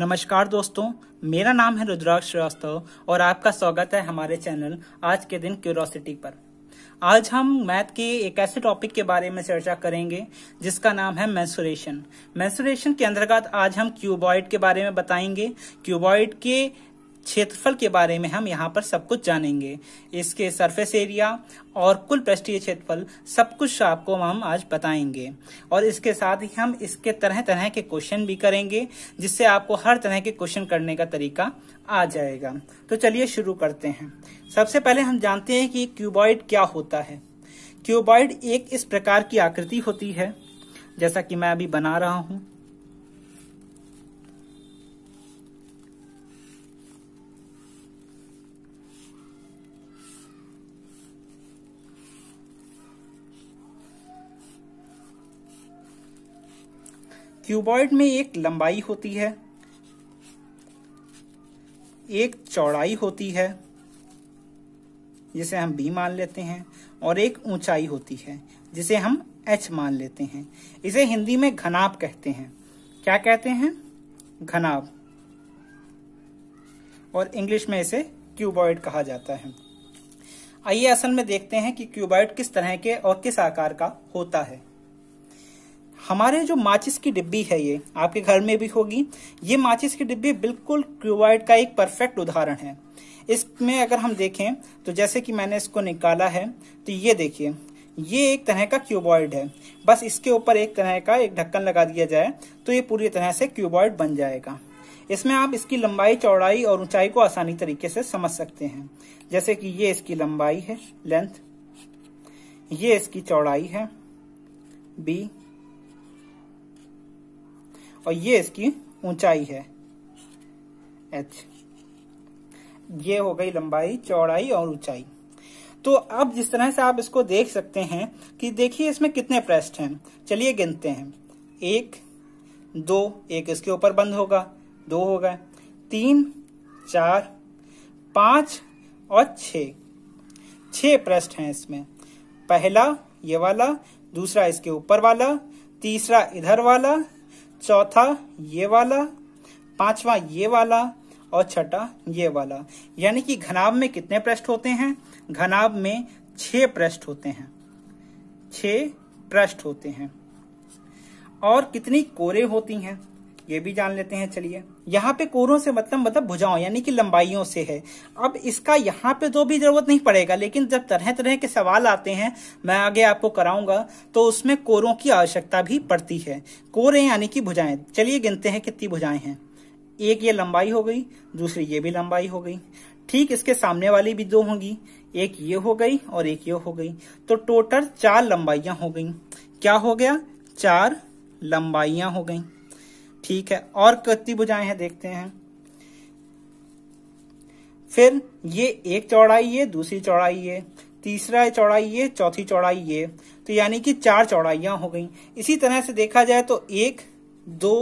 नमस्कार दोस्तों मेरा नाम है रुद्राक्ष श्रीवास्तव और आपका स्वागत है हमारे चैनल आज के दिन क्यूरोसिटी पर आज हम मैथ के एक ऐसे टॉपिक के बारे में चर्चा करेंगे जिसका नाम है मैंसुरेशन मैंसुरेशन के अंतर्गत आज हम क्यूबॉइड के बारे में बताएंगे क्यूबॉइड के क्षेत्रफल के बारे में हम यहाँ पर सब कुछ जानेंगे इसके सरफेस एरिया और कुल पृष्ठीय क्षेत्रफल सब कुछ आपको हम आज बताएंगे और इसके साथ ही हम इसके तरह तरह के क्वेश्चन भी करेंगे जिससे आपको हर तरह के क्वेश्चन करने का तरीका आ जाएगा तो चलिए शुरू करते हैं सबसे पहले हम जानते हैं कि क्यूबॉइड क्या होता है क्यूबॉइड एक इस प्रकार की आकृति होती है जैसा कि मैं अभी बना रहा हूँ क्यूबॉइड में एक लंबाई होती है एक चौड़ाई होती है जिसे हम बी मान लेते हैं और एक ऊंचाई होती है जिसे हम एच मान लेते हैं इसे हिंदी में घनाब कहते हैं क्या कहते हैं घनाब और इंग्लिश में इसे क्यूबॉइड कहा जाता है आइए असल में देखते हैं कि क्यूबॉइड किस तरह के और किस आकार का होता है हमारे जो माचिस की डिब्बी है ये आपके घर में भी होगी ये माचिस की डिब्बी बिल्कुल क्यूवाइड का एक परफेक्ट उदाहरण है इसमें अगर हम देखें तो जैसे कि मैंने इसको निकाला है तो ये देखिए ये एक तरह का क्यूबॉइड है बस इसके ऊपर एक तरह का एक ढक्कन लगा दिया जाए तो ये पूरी तरह से क्यूबॉइड बन जाएगा इसमें आप इसकी लंबाई चौड़ाई और ऊंचाई को आसानी तरीके से समझ सकते हैं जैसे कि ये इसकी लंबाई है लेंथ ये इसकी चौड़ाई है बी और ये इसकी ऊंचाई है एच ये हो गई लंबाई चौड़ाई और ऊंचाई तो अब जिस तरह से आप इसको देख सकते हैं कि देखिए इसमें कितने प्रेस्ट हैं चलिए गिनते हैं एक दो एक इसके ऊपर बंद होगा दो हो गए तीन चार पांच और छ छह प्रेस्ट हैं इसमें पहला ये वाला दूसरा इसके ऊपर वाला तीसरा इधर वाला चौथा ये वाला पांचवा ये वाला और छठा ये वाला यानी कि घनाभ में कितने पृष्ठ होते हैं घनाभ में छह पृष्ठ होते हैं छह पृष्ठ होते हैं और कितनी कोरे होती हैं ये भी जान लेते हैं चलिए यहाँ पे कोरों से मतलब मतलब भुजाओं यानी कि लंबाइयों से है अब इसका यहाँ पे जो तो भी जरूरत नहीं पड़ेगा लेकिन जब तरह तरह के सवाल आते हैं मैं आगे आपको कराऊंगा तो उसमें कोरों की आवश्यकता भी पड़ती है कोरें यानी कि भुजाएं चलिए गिनते हैं कितनी भुजाएं हैं एक ये लंबाई हो गई दूसरी ये भी लंबाई हो गई ठीक इसके सामने वाली भी दो होंगी एक ये हो गई और एक ये हो गई तो टोटल चार लंबाइयां हो गई क्या हो गया चार लंबाइयां हो गई ठीक है और कितनी भुजाएं हैं देखते हैं फिर ये एक चौड़ाई ये दूसरी चौड़ाई ये तीसरा चौड़ाई ये चौथी चौड़ाई ये तो यानी कि चार चौड़ाइयां हो गई इसी तरह से देखा जाए तो एक दो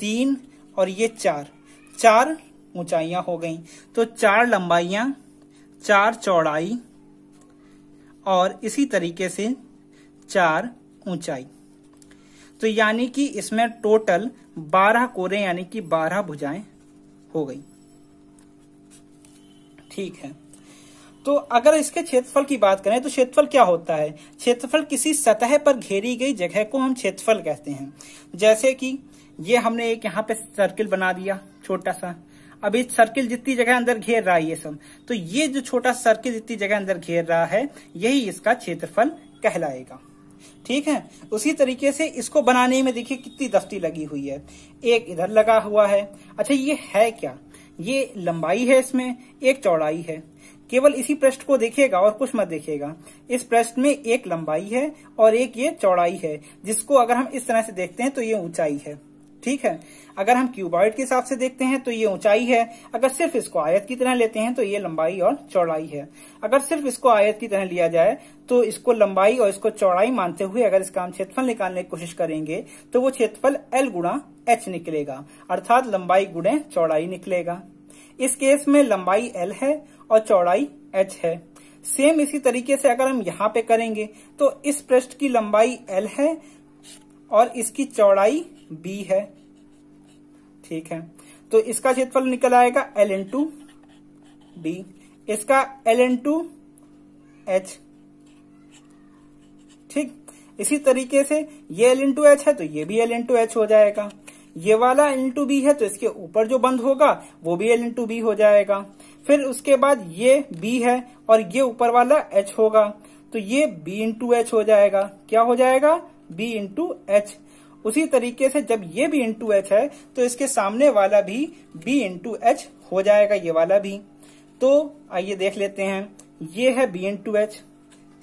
तीन और ये चार चार ऊंचाइयां हो गई तो चार लंबाइयां चार चौड़ाई और इसी तरीके से चार ऊंचाई तो यानी कि इसमें टोटल 12 कोरे यानी कि 12 भुजाएं हो गई ठीक है तो अगर इसके क्षेत्रफल की बात करें तो क्षेत्रफल क्या होता है क्षेत्रफल किसी सतह पर घेरी गई जगह को हम क्षेत्रफल कहते हैं जैसे कि ये हमने एक यहाँ पे सर्किल बना दिया छोटा सा अब इस सर्किल जितनी जगह अंदर घेर रहा है ये सब तो ये जो छोटा सर्किल जितनी जगह अंदर घेर रहा है यही इसका क्षेत्रफल कहलाएगा ठीक है उसी तरीके से इसको बनाने में देखिए कितनी दफ्ती लगी हुई है एक इधर लगा हुआ है अच्छा ये है क्या ये लंबाई है इसमें एक चौड़ाई है केवल इसी पृष्ठ को देखेगा और कुछ मत देखेगा इस पृष्ठ में एक लंबाई है और एक ये चौड़ाई है जिसको अगर हम इस तरह से देखते हैं तो ये ऊंचाई है ठीक है अगर हम क्यूबॉइड के हिसाब से देखते हैं तो ये ऊंचाई है अगर सिर्फ इसको आयत की तरह लेते हैं तो ये लंबाई और चौड़ाई है अगर सिर्फ इसको आयत की तरह लिया जाए तो इसको लंबाई और इसको चौड़ाई मानते हुए अगर इसका हम क्षेत्रफल निकालने की कोशिश करेंगे तो वो क्षेत्रफल एल गुणा एच निकलेगा अर्थात लंबाई गुणे चौड़ाई निकलेगा इस केस में लंबाई एल है और चौड़ाई एच है सेम इसी तरीके से अगर हम यहाँ पे करेंगे तो इस पृष्ठ की लंबाई एल है और इसकी चौड़ाई बी है ठीक है तो इसका क्षेत्रफल निकल आएगा एल एन टू डी इसका एल एन टू एच ठीक इसी तरीके से ये एल इन टू एच है तो ये भी एल इन टू एच हो जाएगा ये वाला एल इन टू बी है तो इसके ऊपर जो बंद होगा वो भी एल इंटू बी हो जाएगा फिर उसके बाद ये बी है और ये ऊपर वाला एच होगा तो ये बी इन टू एच हो जाएगा क्या हो जाएगा बी इन टू एच उसी तरीके से जब ये भी इंटू एच है तो इसके सामने वाला भी बी इंटू एच हो जाएगा ये वाला भी तो आइए देख लेते हैं ये है बी इंटू एच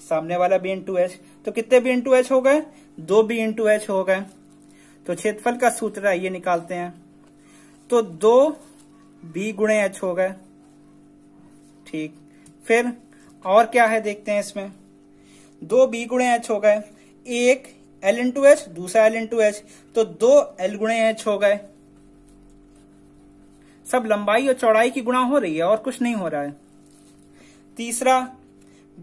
सामने वाला बी इंटू एच तो कितने बी इंटू एच हो गए दो बी इंटू एच हो गए तो क्षेत्रफल का सूत्र आइए निकालते हैं तो दो बी गुणे एच हो गए ठीक फिर और क्या है देखते हैं इसमें दो बी गुणे एच हो गए एक एल इन टू एच दूसरा एल इन टू एच तो दो एल गुणे एच हो गए सब लंबाई और चौड़ाई की गुणा हो रही है और कुछ नहीं हो रहा है तीसरा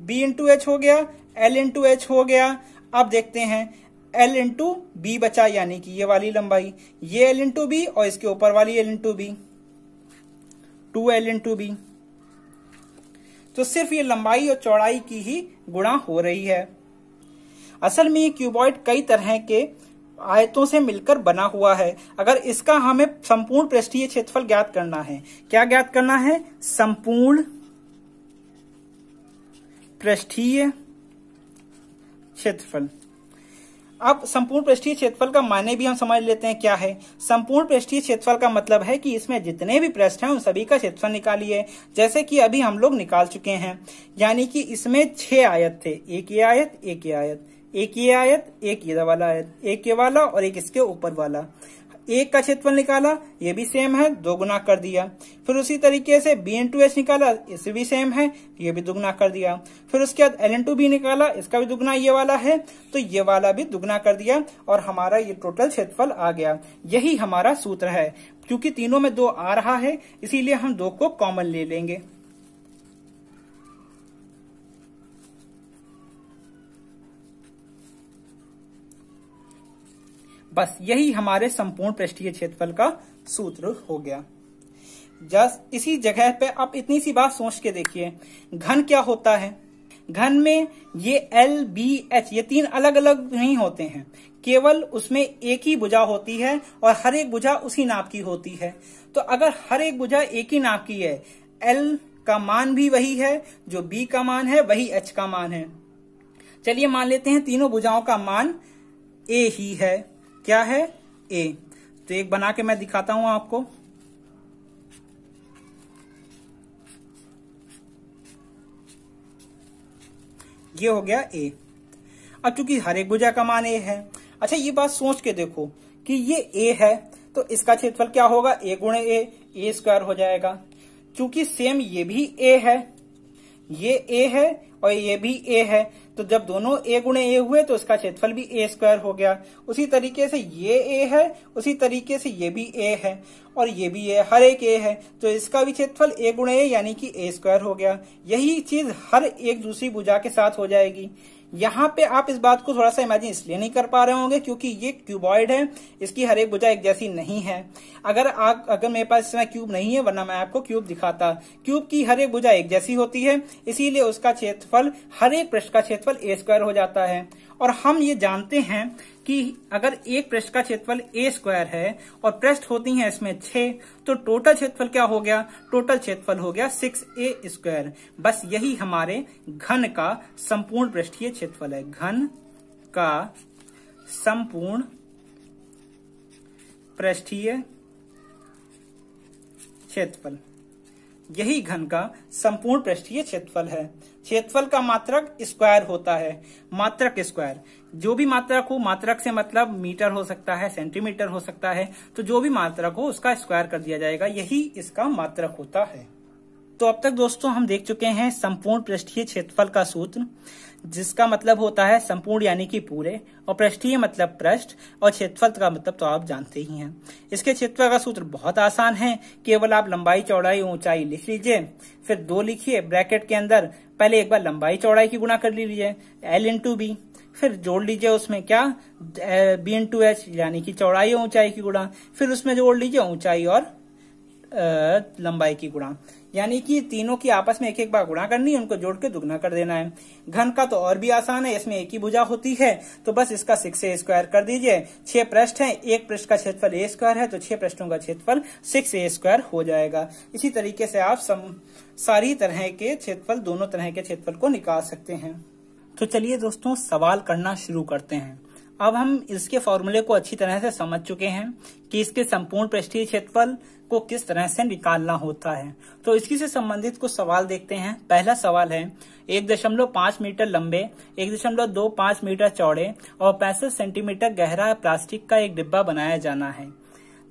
बी टू एच हो गया एल इंटू एच हो गया अब देखते हैं एल इंटू बी बचा यानी कि ये वाली लंबाई ये एल इंटू बी और इसके ऊपर वाली L into B two L into B तो सिर्फ ये लंबाई और चौड़ाई की ही गुणा हो रही है असल में ये क्यूबॉइड कई तरह के आयतों से मिलकर बना हुआ है अगर इसका हमें संपूर्ण पृष्ठीय क्षेत्रफल ज्ञात करना है क्या ज्ञात करना है संपूर्ण पृष्ठीय क्षेत्रफल अब संपूर्ण पृष्ठीय क्षेत्रफल का माने भी हम समझ लेते हैं क्या है संपूर्ण पृष्ठीय क्षेत्रफल का मतलब है कि इसमें जितने भी पृष्ठ हैं उन सभी का क्षेत्रफल निकालिए जैसे कि अभी हम लोग निकाल चुके हैं यानी कि इसमें छह आयत थे एक ये आयत एक ये आयत एक ये आयत एक ये वाला आयत एक ये वाला और एक इसके ऊपर वाला एक का क्षेत्रफल निकाला ये भी सेम है दोगुना कर दिया फिर उसी तरीके से बी एन टू एच निकाला इसे भी सेम है ये भी दुगना कर दिया फिर उसके बाद एल एन टू बी निकाला इसका भी दुगुना ये वाला है तो ये वाला भी दुगुना कर दिया और हमारा ये टोटल क्षेत्रफल आ गया यही हमारा सूत्र है क्योंकि तीनों में दो आ रहा है इसीलिए हम दो को कॉमन ले लेंगे बस यही हमारे संपूर्ण पृष्ठीय क्षेत्रफल का सूत्र हो गया जस इसी जगह पे आप इतनी सी बात सोच के देखिए घन क्या होता है घन में ये एल बी एच ये तीन अलग अलग नहीं होते हैं केवल उसमें एक ही भुजा होती है और हर एक भुजा उसी नाप की होती है तो अगर हर एक भुजा एक ही नाप की है एल का मान भी वही है जो बी का मान है वही एच का मान है चलिए मान लेते हैं तीनों भुजाओं का मान ए ही है क्या है ए तो एक बना के मैं दिखाता हूं आपको ये हो गया ए अब चूंकि हर एक भुजा का मान ए है अच्छा ये बात सोच के देखो कि ये ए है तो इसका क्षेत्रफल क्या होगा ए गुण ए ए स्क्वायर हो जाएगा चूंकि सेम ये भी ए है ये ए है और ये भी ए है तो जब दोनों ए गुणे ए हुए तो इसका क्षेत्रफल भी ए स्क्वायर हो गया उसी तरीके से ये ए है उसी तरीके से ये भी ए है और ये भी ए हर एक ए है तो इसका भी क्षेत्रफल ए गुणे ए यानी कि ए स्क्वायर हो गया यही चीज हर एक दूसरी भुजा के साथ हो जाएगी यहां पे आप इस बात को थोड़ा सा इमेजिन इसलिए नहीं कर पा रहे होंगे क्योंकि ये क्यूबॉइड है इसकी हर एक भुजा एक जैसी नहीं है अगर आप अगर मेरे पास इसमें क्यूब नहीं है वरना मैं आपको क्यूब दिखाता क्यूब की हर एक भुजा एक जैसी होती है इसीलिए उसका क्षेत्रफल हर एक पृष्ठ का क्षेत्रफल ए स्क्वायर हो जाता है और हम ये जानते हैं कि अगर एक पृष्ठ का क्षेत्रफल ए स्क्वायर है और पृष्ठ होती है इसमें छह तो टोटल क्षेत्रफल क्या हो गया टोटल क्षेत्रफल हो गया सिक्स ए स्क्वायर बस यही हमारे घन का संपूर्ण पृष्ठीय क्षेत्रफल है घन का संपूर्ण पृष्ठीय क्षेत्रफल यही घन का संपूर्ण पृष्ठीय क्षेत्रफल है क्षेत्रफल का मात्रक स्क्वायर होता है मात्रक स्क्वायर जो भी मात्रक हो मात्रक से मतलब मीटर हो सकता है सेंटीमीटर हो सकता है तो जो भी मात्रक हो उसका स्क्वायर कर दिया जाएगा यही इसका मात्रक होता है तो अब तक दोस्तों हम देख चुके हैं संपूर्ण पृष्ठीय क्षेत्रफल का सूत्र जिसका मतलब होता है संपूर्ण यानी कि पूरे और पृष्ठीय मतलब पृष्ठ और क्षेत्रफल का मतलब तो आप जानते ही हैं इसके क्षेत्रफल का सूत्र बहुत आसान है केवल आप लंबाई चौड़ाई ऊंचाई लिख लीजिए फिर दो लिखिए ब्रैकेट के अंदर पहले एक बार लंबाई चौड़ाई की गुणा कर लीजिए एल इंटू बी फिर जोड़ लीजिए उसमें क्या बी इंटू एच यानी कि चौड़ाई और ऊंचाई की गुणा फिर उसमें जोड़ लीजिए ऊंचाई और लंबाई की गुणा यानी कि तीनों की आपस में एक एक बार गुणा करनी है उनको जोड़ के दुगना कर देना है घन का तो और भी आसान है इसमें एक ही भुजा होती है तो बस इसका सिक्स ए स्क्वायर कर दीजिए छह पृष्ठ है एक पृष्ठ का क्षेत्रफल ए स्क्वायर है तो छह पृष्ठों का क्षेत्रफल सिक्स ए स्क्वायर हो जाएगा इसी तरीके से आप सम, सारी तरह के क्षेत्रफल दोनों तरह के क्षेत्रफल को निकाल सकते हैं तो चलिए दोस्तों सवाल करना शुरू करते हैं अब हम इसके फॉर्मूले को अच्छी तरह से समझ चुके हैं कि इसके संपूर्ण पृष्ठीय क्षेत्रफल को किस तरह से निकालना होता है तो इसकी से संबंधित कुछ सवाल देखते हैं पहला सवाल है एक दशमलव पांच मीटर लंबे एक दशमलव दो पांच मीटर चौड़े और पैंसठ सेंटीमीटर गहरा प्लास्टिक का एक डिब्बा बनाया जाना है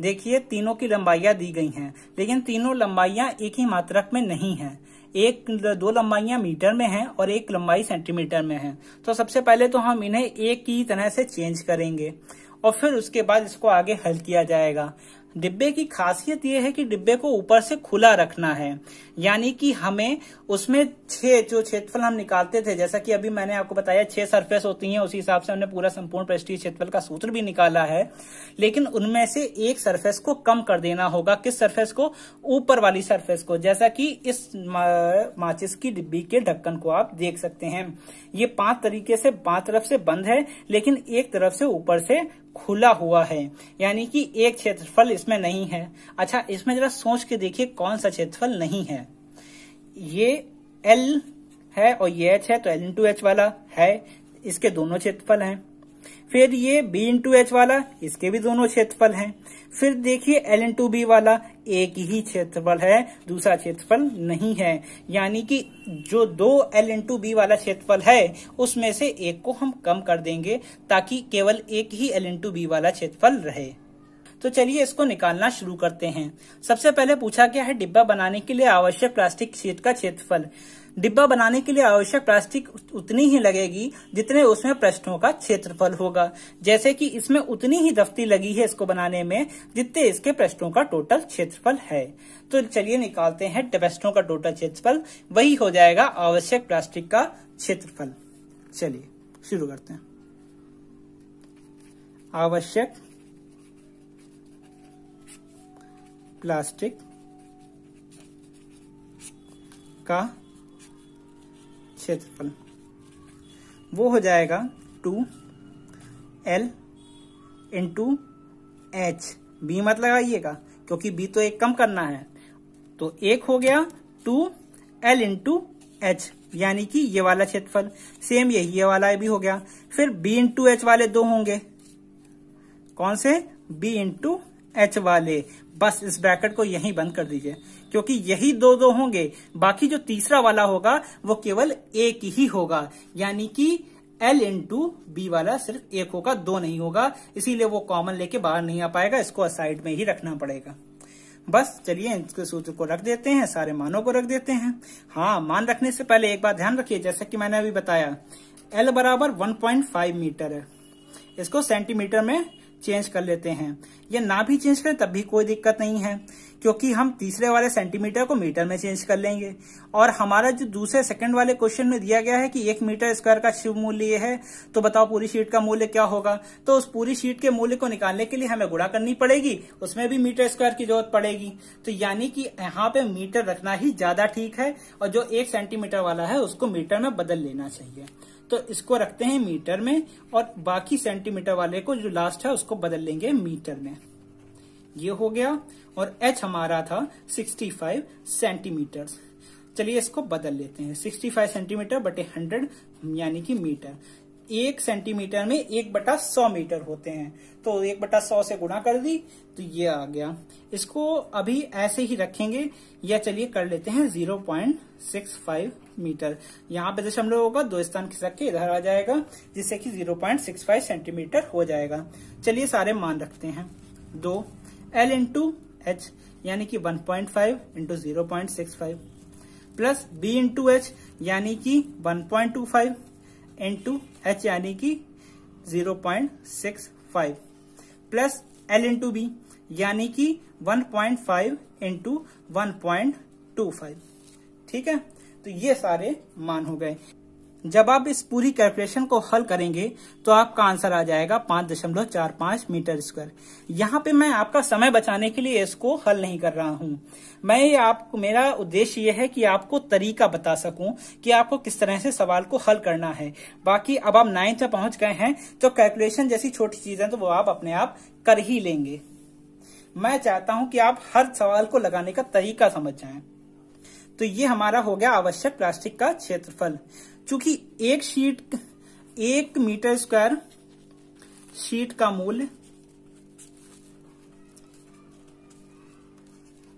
देखिए तीनों की लंबाइयां दी गई हैं लेकिन तीनों लंबाइयां एक ही मात्रक में नहीं है एक दो लंबाइयां मीटर में हैं और एक लंबाई सेंटीमीटर में है तो सबसे पहले तो हम इन्हें एक ही तरह से चेंज करेंगे और फिर उसके बाद इसको आगे हल किया जाएगा डिब्बे की खासियत यह है कि डिब्बे को ऊपर से खुला रखना है यानी कि हमें उसमें छह जो क्षेत्रफल हम निकालते थे जैसा कि अभी मैंने आपको बताया छह सरफेस होती हैं उसी हिसाब से हमने पूरा संपूर्ण प्रेस्टीज क्षेत्रफल का सूत्र भी निकाला है लेकिन उनमें से एक सरफेस को कम कर देना होगा किस सरफेस को ऊपर वाली सरफेस को जैसा कि इस माचिस की डिब्बी के ढक्कन को आप देख सकते हैं ये पांच तरीके से पांच तरफ से बंद है लेकिन एक तरफ से ऊपर से खुला हुआ है यानी कि एक क्षेत्रफल इसमें नहीं है अच्छा इसमें जरा सोच के देखिए कौन सा क्षेत्रफल नहीं है ये एल है और ये एच है तो एल इंटू एच वाला है इसके दोनों क्षेत्रफल हैं फिर ये b इंटू एच वाला इसके भी दोनों क्षेत्रफल हैं फिर देखिए l इंटू बी वाला एक ही क्षेत्रफल है दूसरा क्षेत्रफल नहीं है यानी कि जो दो l इंटू बी वाला क्षेत्रफल है उसमें से एक को हम कम कर देंगे ताकि केवल एक ही l इंटू बी वाला क्षेत्रफल रहे तो चलिए इसको निकालना शुरू करते हैं सबसे पहले पूछा गया है डिब्बा बनाने के लिए आवश्यक प्लास्टिक शीट का क्षेत्रफल डिब्बा बनाने के लिए आवश्यक प्लास्टिक उतनी ही लगेगी जितने उसमें प्रश्नों का क्षेत्रफल होगा जैसे कि इसमें उतनी ही दफ्ती लगी है इसको बनाने में जितने इसके प्रश्नों का टोटल क्षेत्रफल है तो चलिए निकालते हैं प्रश्नों का टोटल क्षेत्रफल वही हो जाएगा आवश्यक प्लास्टिक का क्षेत्रफल चलिए शुरू करते हैं आवश्यक प्लास्टिक का क्षेत्रफल वो हो जाएगा two L into H B मत मतलब लगाइएगा क्योंकि बी तो एक कम करना है तो एक हो गया टू एल इंटू एच यानी कि ये वाला क्षेत्रफल सेम यही ये वाला भी हो गया फिर बी इंटू एच वाले दो होंगे कौन से बी इंटू एच वाले बस इस ब्रैकेट को यहीं बंद कर दीजिए क्योंकि यही दो दो होंगे बाकी जो तीसरा वाला होगा वो केवल एक ही होगा यानी कि एल इंटू बी वाला सिर्फ एक होगा दो नहीं होगा इसीलिए वो कॉमन लेके बाहर नहीं आ पाएगा इसको साइड में ही रखना पड़ेगा बस चलिए इसके सूत्र को रख देते हैं सारे मानों को रख देते हैं हाँ मान रखने से पहले एक बात ध्यान रखिए जैसा कि मैंने अभी बताया एल बराबर 1.5 मीटर है इसको सेंटीमीटर में चेंज कर लेते हैं या ना भी चेंज करें तब भी कोई दिक्कत नहीं है क्योंकि हम तीसरे वाले सेंटीमीटर को मीटर में चेंज कर लेंगे और हमारा जो दूसरे सेकंड वाले क्वेश्चन में दिया गया है कि एक मीटर स्क्वायर का शिव मूल्य ये है तो बताओ पूरी शीट का मूल्य क्या होगा तो उस पूरी शीट के मूल्य को निकालने के लिए हमें गुणा करनी पड़ेगी उसमें भी मीटर स्क्वायर की जरूरत पड़ेगी तो यानी कि यहाँ पे मीटर रखना ही ज्यादा ठीक है और जो एक सेंटीमीटर वाला है उसको मीटर में बदल लेना चाहिए तो इसको रखते हैं मीटर में और बाकी सेंटीमीटर वाले को जो लास्ट है उसको बदल लेंगे मीटर में ये हो गया और एच हमारा था 65 सेंटीमीटर चलिए इसको बदल लेते हैं 65 सेंटीमीटर बटे 100 यानी कि मीटर एक सेंटीमीटर में एक बटा सौ मीटर होते हैं तो एक बटा सौ से गुणा कर दी तो ये आ गया इसको अभी ऐसे ही रखेंगे या चलिए कर लेते हैं zero point six five metre यहाँ पे दशमलव होगा दो स्थान खिसक के इधर आ जाएगा जिससे कि zero point six five centimetre हो जाएगा चलिए सारे मान रखते हैं दो एल इंटू एच यानी कि one point five into zero point six five plus B into H यानी कि one point two five two H यानी कि 0.65 प्लस एल इंटू बी यानी कि 1.5 पॉइंट फाइव इंटू ठीक है तो ये सारे मान हो गए जब आप इस पूरी कैलकुलेशन को हल करेंगे तो आपका आंसर आ जाएगा पांच दशमलव चार पांच मीटर स्क्वायर यहाँ पे मैं आपका समय बचाने के लिए इसको हल नहीं कर रहा हूँ मैं आपको मेरा उद्देश्य यह है कि आपको तरीका बता सकूं कि आपको किस तरह से सवाल को हल करना है बाकी अब आप नाइन्थ में पहुंच गए हैं तो कैलकुलेशन जैसी छोटी है तो वो आप अपने आप कर ही लेंगे मैं चाहता हूं कि आप हर सवाल को लगाने का तरीका समझ जाए तो ये हमारा हो गया आवश्यक प्लास्टिक का क्षेत्रफल चूंकि एक शीट एक मीटर स्क्वायर शीट का मूल्य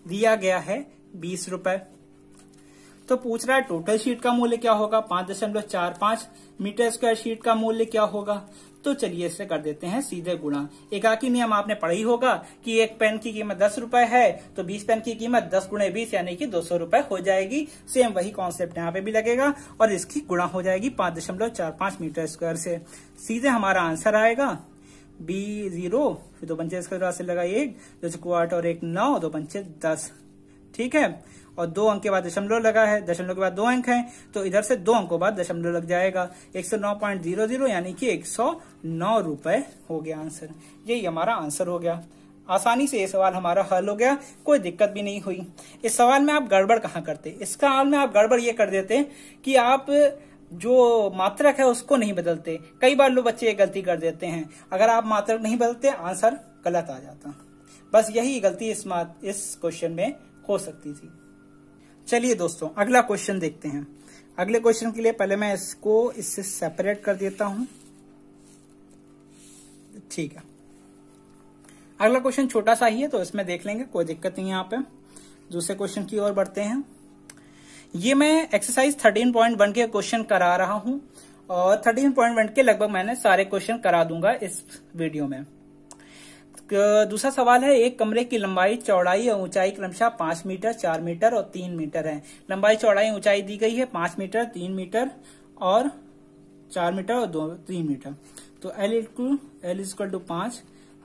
दिया गया है बीस रुपए तो पूछ रहा है टोटल शीट का मूल्य क्या होगा पांच दशमलव चार पांच मीटर स्क्वायर शीट का मूल्य क्या होगा तो चलिए इसे कर देते हैं सीधे गुणा एकाकी नियम आपने पढ़ा ही होगा कि एक पेन की कीमत दस रूपये है तो बीस पेन की कीमत दस गुणे बीस यानी कि दो सौ रूपये हो जाएगी सेम वही कॉन्सेप्ट यहाँ पे भी लगेगा और इसकी गुणा हो जाएगी पांच दशमलव चार पांच मीटर स्क्वायर से सीधे हमारा आंसर आएगा बी जीरो दो पंचे इसका से लगा एक दो चौवाट और एक नौ दो पंचे दस ठीक है और दो अंक के बाद दशमलव लगा है दशमलव के बाद दो अंक है तो इधर से दो अंकों बाद दशमलव लग जाएगा एक सौ नौ पॉइंट जीरो जीरो यानी कि एक सौ नौ रुपए हो गया आंसर यही हमारा आंसर हो गया आसानी से ये सवाल हमारा हल हो गया कोई दिक्कत भी नहीं हुई इस सवाल में आप गड़बड़ कहाँ करते इस सवाल में आप गड़बड़ ये कर देते कि आप जो मात्रक है उसको नहीं बदलते कई बार लोग बच्चे ये गलती कर देते हैं अगर आप मात्रक नहीं बदलते आंसर गलत आ जाता बस यही गलती इस इस क्वेश्चन में हो सकती थी चलिए दोस्तों अगला क्वेश्चन देखते हैं अगले क्वेश्चन के लिए पहले मैं इसको इससे सेपरेट कर देता हूं ठीक है अगला क्वेश्चन छोटा सा ही है तो इसमें देख लेंगे कोई दिक्कत नहीं है यहाँ पे दूसरे क्वेश्चन की ओर बढ़ते हैं ये मैं एक्सरसाइज थर्टीन पॉइंट वन के क्वेश्चन करा रहा हूं और थर्टीन पॉइंट वन के लगभग मैंने सारे क्वेश्चन करा दूंगा इस वीडियो में दूसरा सवाल है एक कमरे की लंबाई चौड़ाई और ऊंचाई क्रमशः पांच मीटर चार मीटर और तीन मीटर है लंबाई चौड़ाई ऊंचाई दी गई है पांच मीटर तीन मीटर और चार मीटर और दो तीन मीटर तो L equal L is equal to पांच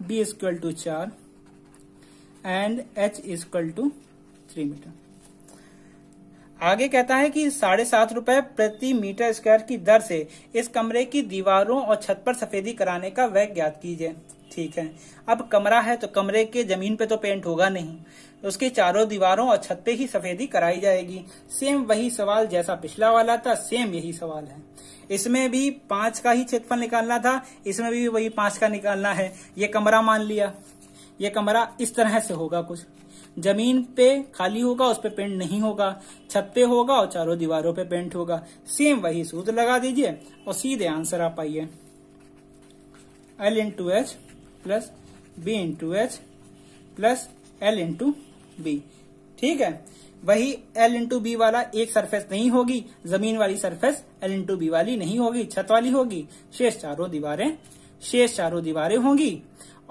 बी इजक्वल टू चार and H is equal to three metre आगे कहता है कि साढ़े सात रूपए प्रति मीटर स्क्वायर की दर से इस कमरे की दीवारों और छत पर सफेदी कराने का व्यय ज्ञात कीजिए ठीक है अब कमरा है तो कमरे के जमीन पे तो पेंट होगा नहीं उसके चारों दीवारों और छत पे ही सफेदी कराई जाएगी सेम वही सवाल जैसा पिछला वाला था सेम यही सवाल है इसमें भी पांच का ही क्षेत्रफल निकालना था इसमें भी वही पांच का निकालना है ये कमरा मान लिया ये कमरा इस तरह से होगा कुछ जमीन पे खाली होगा उस पर पे पेंट नहीं होगा छत पे होगा और चारों दीवारों पे पेंट होगा सेम वही सूत्र लगा दीजिए और सीधे आंसर आ पाइए L into H plus B into H plus L into B ठीक है वही एल इंटू बी वाला एक सरफेस नहीं होगी जमीन वाली सरफेस एल इंटू बी वाली नहीं होगी छत वाली होगी शेष चारों दीवारें शेष चारों दीवारें होंगी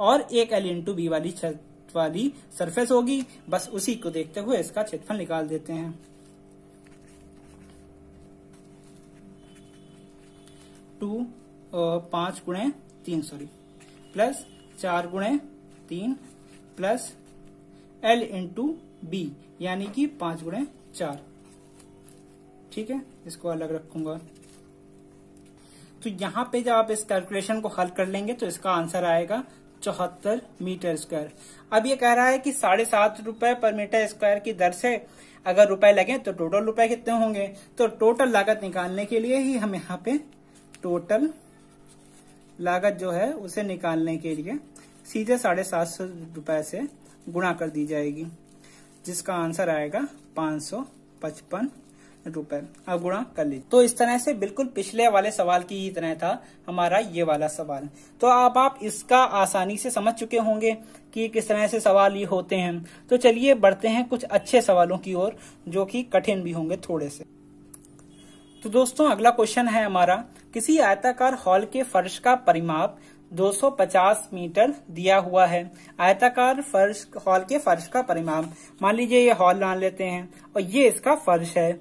और एक एल इंटू बी वाली छत वाली सरफेस होगी बस उसी को देखते हुए इसका क्षेत्रफल निकाल देते हैं टू पांच गुणे तीन सॉरी प्लस चार गुणे तीन प्लस एल इंटू बी यानी कि पांच गुणे चार ठीक है इसको अलग रखूंगा तो यहाँ पे जब आप इस कैलकुलेशन को हल कर लेंगे तो इसका आंसर आएगा चौहत्तर मीटर स्क्वायर अब ये कह रहा है कि साढ़े सात रूपये पर मीटर स्क्वायर की दर से अगर रुपए लगे तो टोटल रुपए कितने होंगे तो टोटल लागत निकालने के लिए ही हम यहाँ पे टोटल लागत जो है उसे निकालने के लिए सीधे साढ़े सात सौ रुपए से गुणा कर दी जाएगी जिसका आंसर आएगा पाँच सौ पचपन रुपए अब गुणा कर लीजिए तो इस तरह से बिल्कुल पिछले वाले सवाल की ही तरह था हमारा ये वाला सवाल तो आप आप इसका आसानी से समझ चुके होंगे कि किस तरह से सवाल ये होते हैं तो चलिए बढ़ते हैं कुछ अच्छे सवालों की ओर जो कि कठिन भी होंगे थोड़े से तो दोस्तों अगला क्वेश्चन है हमारा किसी आयताकार हॉल के फर्श का परिमाप 250 मीटर दिया हुआ है आयताकार फर्श हॉल के फर्श का परिमाप मान लीजिए ये हॉल मान लेते हैं और ये इसका फर्श है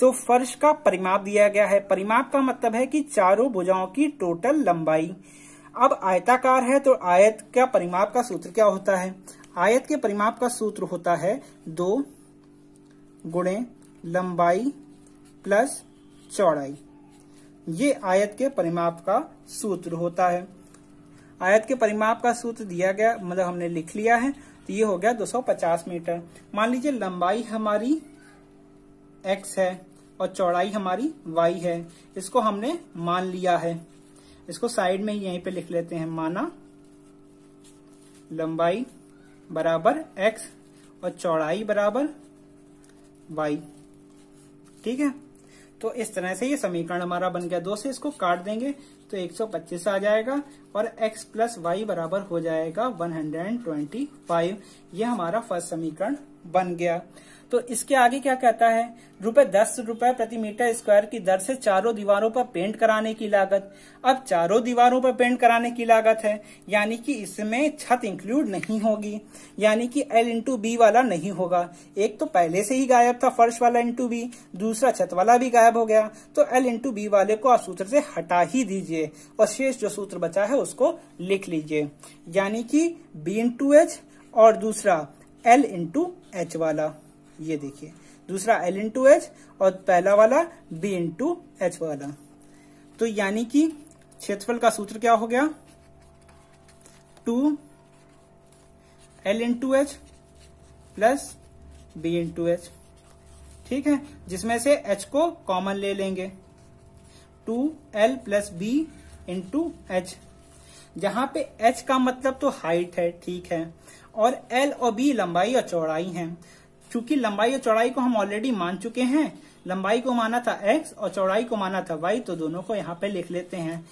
तो फर्श का परिमाप दिया गया है परिमाप का मतलब है कि चारों भुजाओं की टोटल लंबाई अब आयताकार है तो आयत का परिमाप का सूत्र क्या होता है आयत के परिमाप का सूत्र होता है दो गुणे लंबाई प्लस चौड़ाई ये आयत के परिमाप का सूत्र होता है आयत के परिमाप का सूत्र दिया गया मतलब हमने लिख लिया है तो ये हो गया 250 मीटर मान लीजिए लंबाई हमारी x है और चौड़ाई हमारी y है इसको हमने मान लिया है इसको साइड में यहीं पे लिख लेते हैं माना लंबाई बराबर x और चौड़ाई बराबर y ठीक है तो इस तरह से ये समीकरण हमारा बन गया दो से इसको काट देंगे तो 125 आ जाएगा और x प्लस वाई बराबर हो जाएगा 125 ये हमारा फर्स्ट समीकरण बन गया तो इसके आगे क्या कहता है रुपए दस रुपए प्रति मीटर स्क्वायर की दर से चारों दीवारों पर पेंट कराने की लागत अब चारों दीवारों पर पेंट कराने की लागत है यानी कि इसमें छत इंक्लूड नहीं होगी यानी कि एल इंटू बी वाला नहीं होगा एक तो पहले से ही गायब था फर्श वाला इंटू बी दूसरा छत वाला भी गायब हो गया तो एल इंटू बी वाले को आप सूत्र से हटा ही दीजिए और शेष जो सूत्र बचा है उसको लिख लीजिए यानी कि बी इंटू एच और दूसरा एल इंटू एच वाला ये देखिए दूसरा एल इन टू एच और पहला वाला बी इन टू एच वाला तो यानी कि क्षेत्रफल का सूत्र क्या हो गया two L into H plus B into H ठीक है जिसमें से एच को कॉमन ले लेंगे two L plus B into H जहां पे एच का मतलब तो हाइट है ठीक है और एल और बी लंबाई और चौड़ाई है क्योंकि लंबाई और चौड़ाई को हम ऑलरेडी मान चुके हैं लंबाई को माना था एक्स और चौड़ाई को माना था वाई तो दोनों को यहाँ पे लिख लेते हैं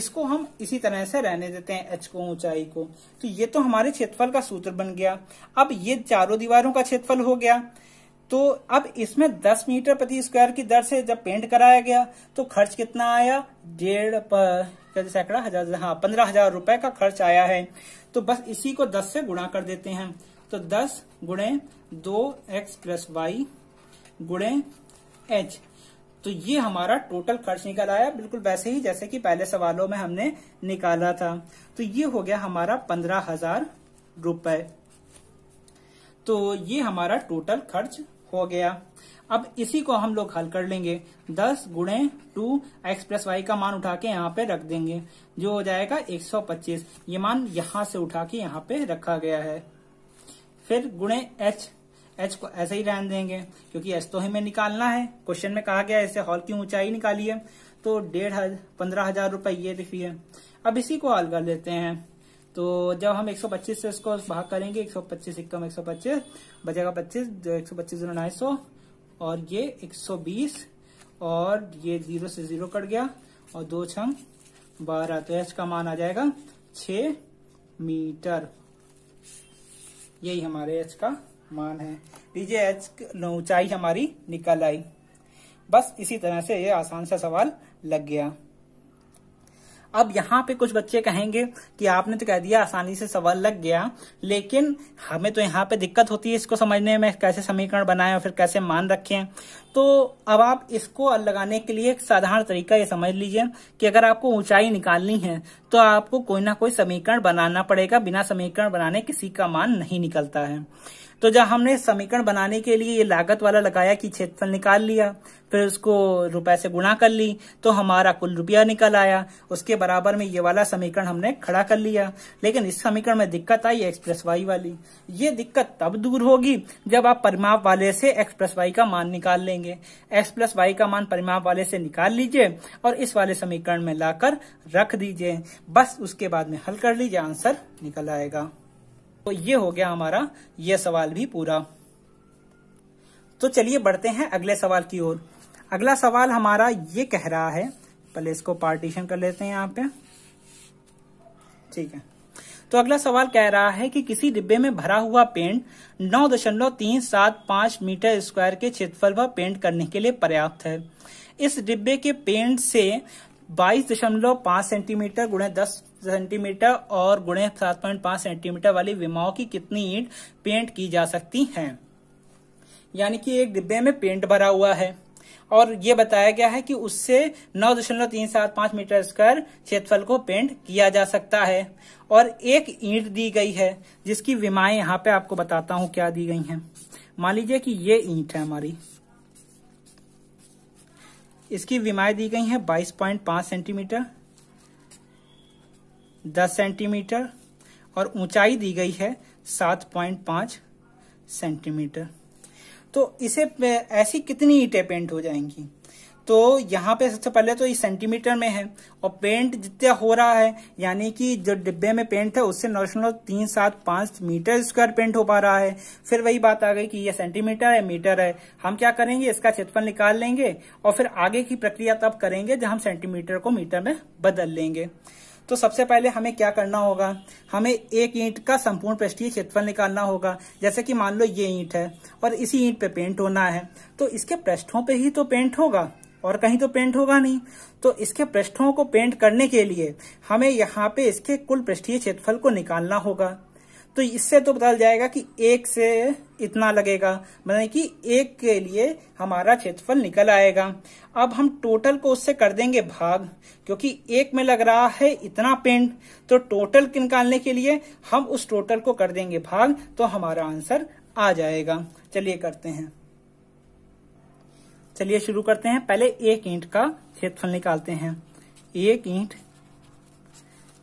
इसको हम इसी तरह से रहने देते हैं एच को ऊंचाई को तो ये तो हमारे क्षेत्रफल का सूत्र बन गया अब ये चारों दीवारों का क्षेत्रफल हो गया तो अब इसमें 10 मीटर प्रति स्क्वायर की दर से जब पेंट कराया गया तो खर्च कितना आया डेढ़ सैकड़ा हजार हाँ पंद्रह हजार रुपए का खर्च आया है तो बस इसी को 10 से गुणा कर देते हैं तो दस गुणे दो एक्स प्लस वाई गुणे एच तो ये हमारा टोटल खर्च निकल आया बिल्कुल वैसे ही जैसे कि पहले सवालों में हमने निकाला था तो ये हो गया हमारा पंद्रह हजार रुपए तो ये हमारा टोटल खर्च हो गया अब इसी को हम लोग हल कर लेंगे दस गुणे टू एक्स प्लस वाई का मान उठा के यहाँ पे रख देंगे जो हो जाएगा एक सौ पच्चीस ये मान यहां से उठा के यहाँ पे रखा गया है फिर गुणे एच एच को ऐसे ही रहने देंगे क्योंकि एच तो हमें निकालना है क्वेश्चन में कहा गया है इसे हॉल की ऊंचाई निकाली है तो डेढ़ हज, पंद्रह हजार रुपए ये है अब इसी को हॉल कर देते हैं तो जब हम 125 से इसको भाग करेंगे 125 सौ पच्चीस इक्कम एक सौ पच्चीस बचेगा पच्चीस एक सौ पच्चीस ढाई सौ और ये 120 और ये जीरो से जीरो कट गया और दो छम बारह तो एच का मान आ जाएगा छ मीटर यही हमारे एच का मान है लीजिए एच ऊंचाई हमारी निकल आई बस इसी तरह से ये आसान सा सवाल लग गया अब यहाँ पे कुछ बच्चे कहेंगे कि आपने तो कह दिया आसानी से सवाल लग गया लेकिन हमें तो यहाँ पे दिक्कत होती है इसको समझने में कैसे समीकरण बनाए और फिर कैसे मान रखें तो अब आप इसको लगाने के लिए एक साधारण तरीका ये समझ लीजिए कि अगर आपको ऊंचाई निकालनी है तो आपको कोई ना कोई समीकरण बनाना पड़ेगा बिना समीकरण बनाने किसी का मान नहीं निकलता है तो जब हमने समीकरण बनाने के लिए ये लागत वाला लगाया कि क्षेत्रफल निकाल लिया फिर उसको रुपए से गुणा कर ली तो हमारा कुल रुपया निकल आया उसके बराबर में ये वाला समीकरण हमने खड़ा कर लिया लेकिन इस समीकरण में दिक्कत आई एक्सप्रेस वाई वाली ये दिक्कत तब दूर होगी जब आप परिमाप वाले से एक्सप्रेस वाई का मान निकाल लेंगे एक्स प्लस वाई का मान परिमाप वाले से निकाल लीजिए और इस वाले समीकरण में लाकर रख दीजिए बस उसके बाद में हल कर लीजिए आंसर निकल आएगा तो ये हो गया हमारा ये सवाल भी पूरा तो चलिए बढ़ते हैं अगले सवाल की ओर अगला सवाल हमारा ये कह रहा है पहले इसको पार्टीशन कर लेते हैं यहाँ पे ठीक है तो अगला सवाल कह रहा है कि किसी डिब्बे में भरा हुआ पेंट नौ दशमलव तीन सात पांच मीटर स्क्वायर के क्षेत्रफल पर पेंट करने के लिए पर्याप्त है इस डिब्बे के पेंट से बाईस दशमलव पांच सेंटीमीटर गुणे दस सेंटीमीटर और गुणे सात पॉइंट पांच सेंटीमीटर वाली विमाओ की कितनी ईट पेंट की जा सकती है यानी कि एक डिब्बे में पेंट भरा हुआ है और ये बताया गया है कि उससे नौ दशमलव तीन सात पांच मीटर स्क्वायर क्षेत्रफल को पेंट किया जा सकता है और एक ईंट दी गई है जिसकी विमाएं यहाँ पे आपको बताता हूँ क्या दी गई हैं मान लीजिए कि ये ईंट है हमारी इसकी विमाएं दी गई हैं 22.5 सेंटीमीटर 10 सेंटीमीटर और ऊंचाई दी गई है 7.5 सेंटीमीटर तो इसे ऐसी कितनी ईटें पेंट हो जाएंगी तो यहाँ पे सबसे पहले तो ये सेंटीमीटर में है और पेंट जितना हो रहा है यानी कि जो डिब्बे में पेंट है उससे नौ दशमलव तीन सात पांच मीटर स्क्वायर पेंट हो पा रहा है फिर वही बात आ गई कि ये सेंटीमीटर है मीटर है हम क्या करेंगे इसका क्षेत्रफल निकाल लेंगे और फिर आगे की प्रक्रिया तब करेंगे जब हम सेंटीमीटर को मीटर में बदल लेंगे तो सबसे पहले हमें क्या करना होगा हमें एक ईंट का संपूर्ण पृष्ठीय क्षेत्रफल निकालना होगा जैसे कि मान लो ये ईंट है और इसी ईंट पे पेंट होना है तो इसके पृष्ठों पे ही तो पेंट होगा और कहीं तो पेंट होगा नहीं तो इसके पृष्ठों को पेंट करने के लिए हमें यहाँ पे इसके कुल पृष्ठीय क्षेत्रफल को निकालना होगा तो इससे तो बदल जाएगा कि एक से इतना लगेगा मतलब कि एक के लिए हमारा क्षेत्रफल निकल आएगा अब हम टोटल को उससे कर देंगे भाग क्योंकि एक में लग रहा है इतना पेंट तो टोटल निकालने के लिए हम उस टोटल को कर देंगे भाग तो हमारा आंसर आ जाएगा चलिए करते हैं चलिए शुरू करते हैं पहले एक ईंट का क्षेत्रफल निकालते हैं एक ईंट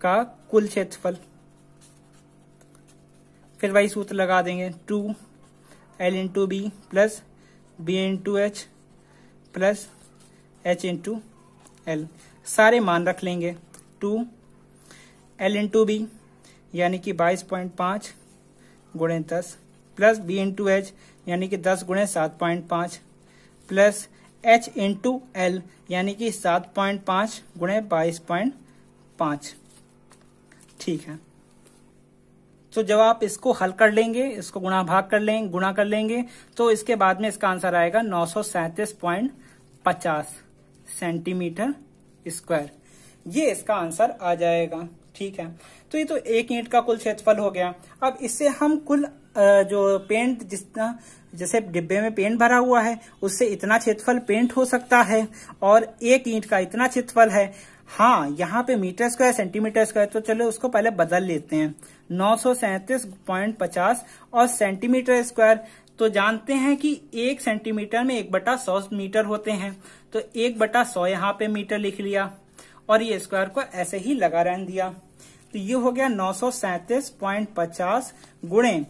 का कुल क्षेत्रफल फिर वही सूत्र लगा देंगे two L into B plus B into H plus H into L सारे मान रख लेंगे टू एल इंटू बी यानी कि बाईस पॉइंट पांच गुणे दस प्लस बी इंटू एच यानी कि दस गुणे सात पॉइंट पांच प्लस एच इंटू एल यानी कि सात पॉइंट पांच गुणे बाईस पॉइंट पांच ठीक है तो जब आप इसको हल कर लेंगे इसको गुणा भाग कर लेंगे गुणा कर लेंगे तो इसके बाद में इसका आंसर आएगा नौ सेंटीमीटर स्क्वायर ये इसका आंसर आ जाएगा ठीक है तो ये तो एक ईंट का कुल क्षेत्रफल हो गया अब इससे हम कुल जो पेंट जितना जैसे डिब्बे में पेंट भरा हुआ है उससे इतना क्षेत्रफल पेंट हो सकता है और एक ईंट का इतना क्षेत्रफल है हाँ यहाँ पे मीटर स्क्वायर सेंटीमीटर स्क्वायर तो चलो उसको पहले बदल लेते हैं नौ और सेंटीमीटर स्क्वायर तो जानते हैं कि एक सेंटीमीटर में एक बटा सौ मीटर होते हैं तो एक बटा सौ यहाँ पे मीटर लिख लिया और ये स्क्वायर को ऐसे ही लगा रहने दिया तो ये हो गया नौ सौ सैतीस प्वाइंट पचास गुणे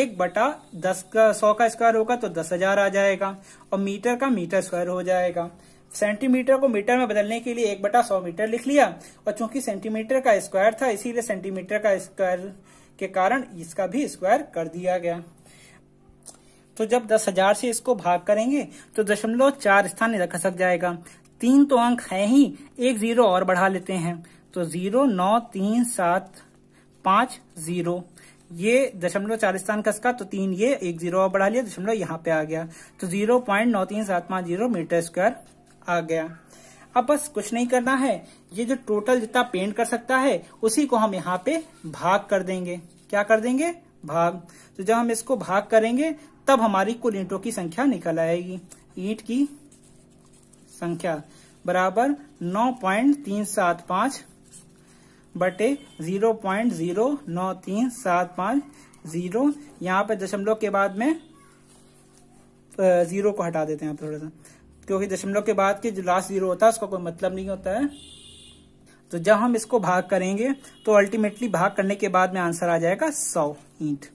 एक बटा दस का सौ का स्क्वायर होगा तो दस हजार आ जाएगा और मीटर का मीटर स्क्वायर हो जाएगा सेंटीमीटर को मीटर में बदलने के लिए एक बटा सौ मीटर लिख लिया और चूंकि सेंटीमीटर का स्क्वायर था इसीलिए सेंटीमीटर का स्क्वायर के कारण इसका भी स्क्वायर कर दिया गया तो जब दस हजार से इसको भाग करेंगे तो दशमलव चार स्थान सक जाएगा तीन तो अंक है ही एक जीरो और बढ़ा लेते हैं तो जीरो नौ तीन सात पांच जीरो ये दशमलव चार स्थान खसका तो तीन ये एक जीरो और बढ़ा लिया दशमलव यहाँ पे आ गया तो जीरो पॉइंट नौ तीन सात पांच जीरो मीटर स्क्वायर आ गया अब बस कुछ नहीं करना है ये जो टोटल जितना पेंट कर सकता है उसी को हम यहाँ पे भाग कर देंगे क्या कर देंगे भाग तो जब हम इसको भाग करेंगे तब हमारी कुल ईंटों की संख्या निकल आएगी ईट की संख्या बराबर नौ प्वाइंट तीन सात पांच बटे जीरो पॉइंट जीरो नौ तीन सात पांच जीरो यहाँ पे दशमलव के बाद में जीरो को हटा देते हैं आप थोड़ा सा क्योंकि दशमलव के बाद के जो लास्ट जीरो होता है उसका कोई मतलब नहीं होता है तो जब हम इसको भाग करेंगे तो अल्टीमेटली भाग करने के बाद में आंसर आ जाएगा सौ ईंट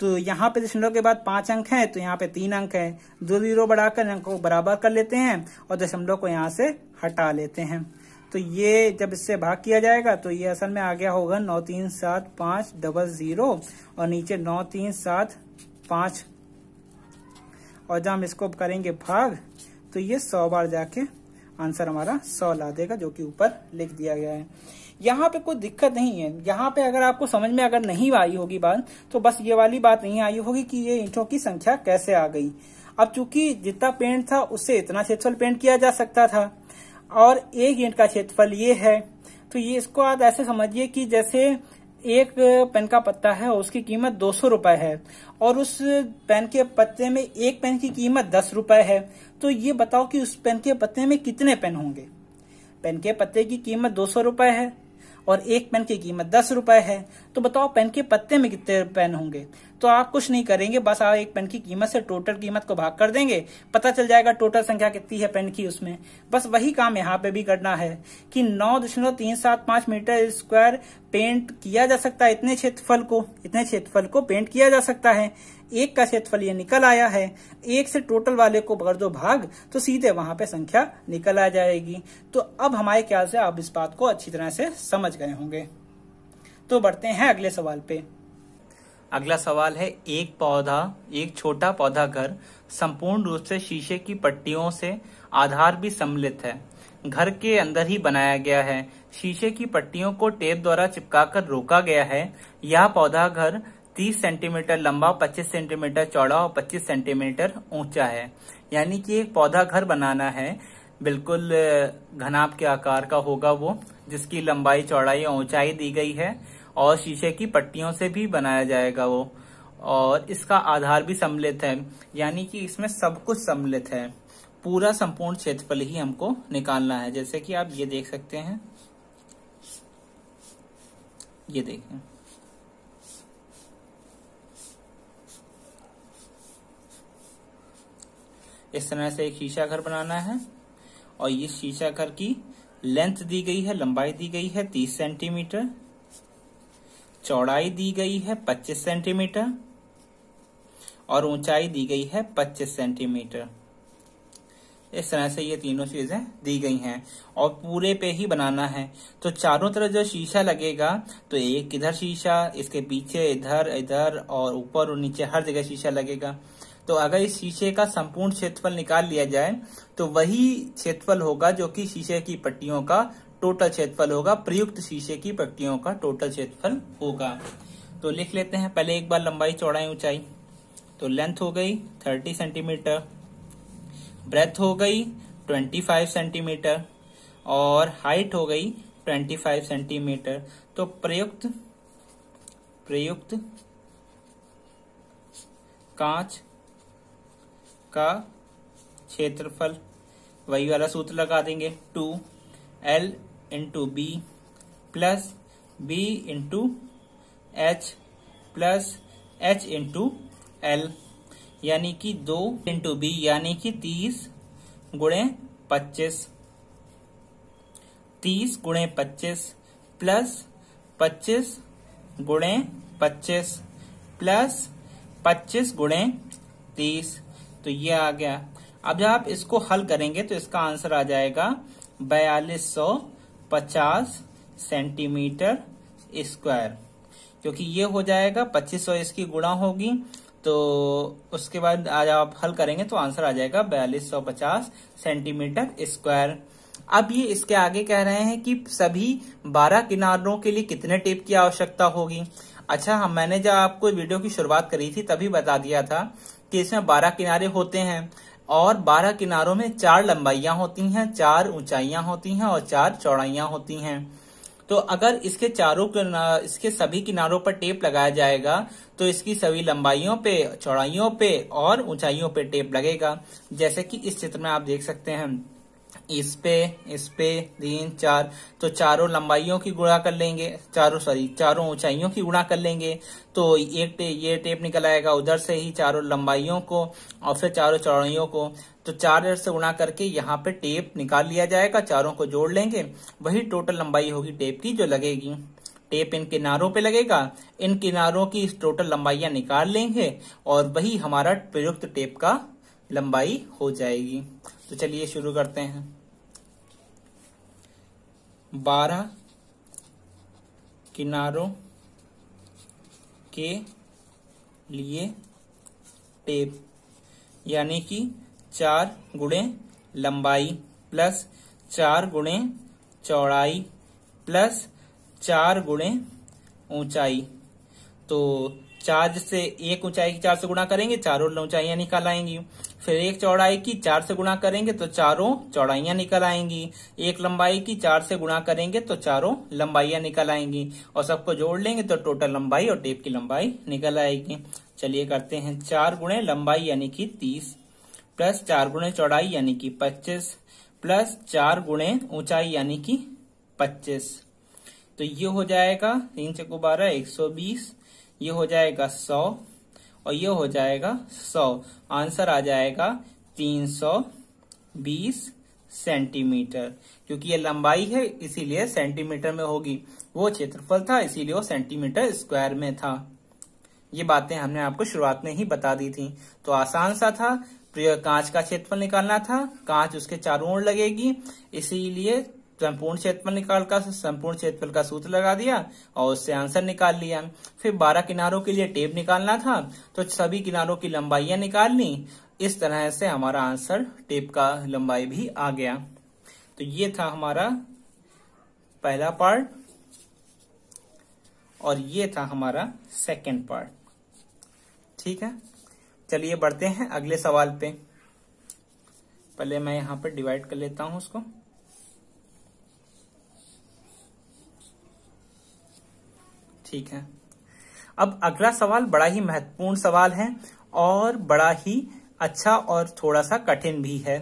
तो यहाँ पे दशमलव के बाद पांच अंक हैं तो यहाँ पे तीन अंक है दो जीरो बढ़ाकर अंकों को बराबर कर लेते हैं और दशमलव को यहाँ से हटा लेते हैं तो ये जब इससे भाग किया जाएगा तो ये असल में आ गया होगा नौ तीन सात पांच डबल जीरो और नीचे नौ तीन सात पांच और जब हम इसको करेंगे भाग तो ये सौ बार जाके आंसर हमारा सौ ला देगा जो कि ऊपर लिख दिया गया है यहाँ पे कोई दिक्कत नहीं है यहाँ पे अगर आपको समझ में अगर नहीं आई होगी बात तो बस ये वाली बात नहीं आई होगी कि ये ईंटों की संख्या कैसे आ गई अब चूंकि जितना पेंट था उससे इतना क्षेत्रफल पेंट किया जा सकता था और एक ईंट का क्षेत्रफल ये है तो ये इसको आप ऐसे समझिए कि जैसे एक पेन का पत्ता है उसकी कीमत दो सौ रूपये है और उस पेन के पत्ते में एक पेन की कीमत दस रूपये है तो ये बताओ कि उस पेन के पत्ते में कितने पेन होंगे पेन के पत्ते की कीमत दो सौ रूपये है और एक पेन की कीमत दस रुपए है तो बताओ पेन के पत्ते में कितने पेन होंगे तो आप कुछ नहीं करेंगे बस आप एक पेन की कीमत से टोटल कीमत को भाग कर देंगे पता चल जाएगा टोटल संख्या कितनी है पेन की उसमें बस वही काम यहाँ पे भी करना है कि नौ दशमलव तीन सात पांच मीटर स्क्वायर पेंट किया जा सकता है इतने क्षेत्रफल को इतने क्षेत्रफल को पेंट किया जा सकता है एक का क्षेत्रफल ये निकल आया है एक से टोटल वाले को भर दो भाग तो सीधे वहां पे संख्या निकल आ जाएगी तो अब हमारे ख्याल से आप इस बात को अच्छी तरह से समझ गए होंगे तो बढ़ते हैं अगले सवाल पे अगला सवाल है एक पौधा एक छोटा पौधा घर संपूर्ण रूप से शीशे की पट्टियों से आधार भी सम्मिलित है घर के अंदर ही बनाया गया है शीशे की पट्टियों को टेप द्वारा चिपकाकर रोका गया है यह पौधा घर 30 सेंटीमीटर लंबा 25 सेंटीमीटर चौड़ा और 25 सेंटीमीटर ऊंचा है यानी कि एक पौधा घर बनाना है बिल्कुल घनाप के आकार का होगा वो जिसकी लंबाई चौड़ाई और ऊंचाई दी गई है और शीशे की पट्टियों से भी बनाया जाएगा वो और इसका आधार भी सम्मिलित है यानी कि इसमें सब कुछ सम्मिलित है पूरा संपूर्ण क्षेत्रफल ही हमको निकालना है जैसे कि आप ये देख सकते हैं ये देखें इस तरह से एक शीशा घर बनाना है और ये शीशा घर की लेंथ दी गई है लंबाई दी गई है तीस सेंटीमीटर चौड़ाई दी गई है पच्चीस सेंटीमीटर और ऊंचाई दी गई है पच्चीस सेंटीमीटर इस तरह से ये तीनों चीजें दी गई हैं और पूरे पे ही बनाना है तो चारों तरफ जो शीशा लगेगा तो एक इधर शीशा इसके पीछे इधर इधर और ऊपर और नीचे हर जगह शीशा लगेगा तो अगर इस शीशे का संपूर्ण क्षेत्रफल निकाल लिया जाए तो वही क्षेत्रफल होगा जो कि शीशे की पट्टियों का टोटल क्षेत्रफल होगा प्रयुक्त शीशे की पट्टियों का टोटल क्षेत्रफल होगा तो लिख लेते हैं पहले एक बार लंबाई चौड़ाई ऊंचाई तो लेंथ हो गई थर्टी सेंटीमीटर ब्रेथ हो गई ट्वेंटी फाइव सेंटीमीटर और हाइट हो गई ट्वेंटी फाइव सेंटीमीटर तो प्रयुक्त प्रयुक्त कांच का क्षेत्रफल वही वाला सूत्र लगा देंगे two L into B plus B into H plus H into L यानी कि दो इंटू बी यानी कि तीस गुणे पच्चीस तीस गुणे पच्चीस प्लस पच्चीस गुणे पच्चीस प्लस पच्चीस गुणे तीस तो ये आ गया अब जब आप इसको हल करेंगे तो इसका आंसर आ जाएगा बयालीस सौ पचास सेंटीमीटर स्क्वायर क्योंकि ये हो जाएगा पच्चीस सौ इसकी गुणा होगी तो उसके बाद आज आप हल करेंगे तो आंसर आ जाएगा बयालीस सौ पचास सेंटीमीटर स्क्वायर अब ये इसके आगे कह रहे हैं कि सभी बारह किनारों के लिए कितने टेप की आवश्यकता होगी अच्छा हम मैंने जब आपको वीडियो की शुरुआत करी थी तभी बता दिया था केस में बारह किनारे होते हैं और बारह किनारों में चार लंबाइयां होती हैं चार ऊंचाइयां होती हैं और चार चौड़ाइयां होती हैं तो अगर इसके चारों इसके सभी किनारों पर टेप लगाया जाएगा तो इसकी सभी लंबाइयों पे चौड़ाइयों पे और ऊंचाइयों पे टेप लगेगा जैसे कि इस चित्र में आप देख सकते हैं इस पे इस पे तीन चार तो चारों लंबाइयों की गुणा कर लेंगे चारों सॉरी चारों ऊंचाइयों की गुणा कर लेंगे तो एक टे, ये टेप निकल आएगा उधर से ही चारों लंबाइयों को और फिर चारों चौड़ाइयों को तो चार से गुणा करके यहाँ पे टेप निकाल लिया जाएगा चारों को जोड़ लेंगे वही टोटल लंबाई होगी टेप की जो लगेगी टेप इन किनारों पे लगेगा इन किनारों की टोटल लंबाइया निकाल लेंगे और वही हमारा प्रयुक्त टेप का लंबाई हो जाएगी तो चलिए शुरू करते हैं बारह किनारों के लिए टेप यानी कि चार गुणे लंबाई प्लस चार गुणे चौड़ाई प्लस चार गुणे ऊंचाई तो चार से एक ऊंचाई की चार से गुणा करेंगे चारों ऊंचाइया निकाल आएंगी फिर एक चौड़ाई की चार से गुणा करेंगे तो चारों चौड़ाइयां निकल आएंगी एक लंबाई की चार से गुणा करेंगे तो चारों लंबाइयां निकल आएंगी और सबको जोड़ लेंगे तो टोटल लंबाई और टेप की लंबाई निकल आएगी चलिए करते हैं चार गुणे लंबाई यानी कि तीस प्लस चार गुणे चौड़ाई यानी कि पच्चीस प्लस चार गुणे ऊंचाई यानी कि पच्चीस तो ये हो जाएगा तीन चको बारह एक सौ बीस ये हो जाएगा सौ और ये हो जाएगा सौ आंसर आ जाएगा तीन सौ बीस सेंटीमीटर क्योंकि ये लंबाई है इसीलिए सेंटीमीटर में होगी वो क्षेत्रफल था इसीलिए वो सेंटीमीटर स्क्वायर में था ये बातें हमने आपको शुरुआत में ही बता दी थी तो आसान सा था कांच का क्षेत्रफल निकालना था कांच उसके चारों ओर लगेगी इसीलिए संपूर्ण क्षेत्रफल निकाल का संपूर्ण क्षेत्रफल का सूत्र लगा दिया और उससे आंसर निकाल लिया फिर बारह किनारों के लिए टेप निकालना था तो सभी किनारों की निकाल निकालनी इस तरह से हमारा आंसर टेप का लंबाई भी आ गया तो ये था हमारा पहला पार्ट और ये था हमारा सेकंड पार्ट ठीक है चलिए बढ़ते हैं अगले सवाल पे पहले मैं यहां पर डिवाइड कर लेता हूं उसको ठीक है अब अगला सवाल बड़ा ही महत्वपूर्ण सवाल है और बड़ा ही अच्छा और थोड़ा सा कठिन भी है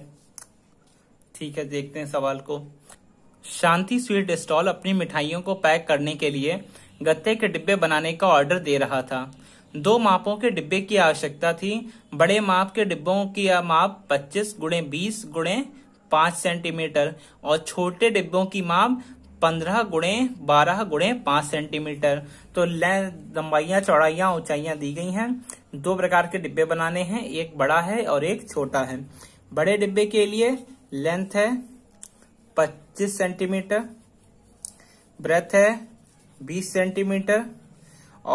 ठीक है देखते हैं सवाल को शांति स्वीट स्टॉल अपनी मिठाइयों को पैक करने के लिए गत्ते के डिब्बे बनाने का ऑर्डर दे रहा था दो मापों के डिब्बे की आवश्यकता थी बड़े माप के डिब्बों की माप 25 गुणे बीस गुणे पांच सेंटीमीटर और छोटे डिब्बों की माप पंद्रह गुणे बारह गुणे पांच सेंटीमीटर तो लंबाइया चौड़ाइया ऊंचाइया दी गई हैं दो प्रकार के डिब्बे बनाने हैं एक बड़ा है और एक छोटा है बड़े डिब्बे के लिए लेंथ है पच्चीस सेंटीमीटर ब्रेथ है बीस सेंटीमीटर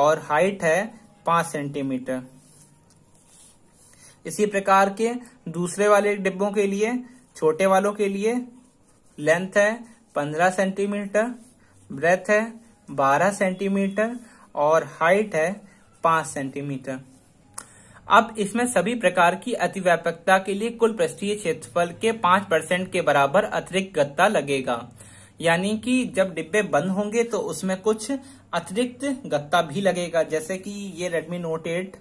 और हाइट है पांच सेंटीमीटर इसी प्रकार के दूसरे वाले डिब्बों के लिए छोटे वालों के लिए लेंथ है पंद्रह सेंटीमीटर ब्रेथ है बारह सेंटीमीटर और हाइट है पांच सेंटीमीटर अब इसमें सभी प्रकार की अतिव्यापकता के लिए कुल पृष्ठीय क्षेत्रफल के पांच परसेंट के बराबर अतिरिक्त गत्ता लगेगा यानी कि जब डिब्बे बंद होंगे तो उसमें कुछ अतिरिक्त गत्ता भी लगेगा जैसे कि ये Redmi Note 8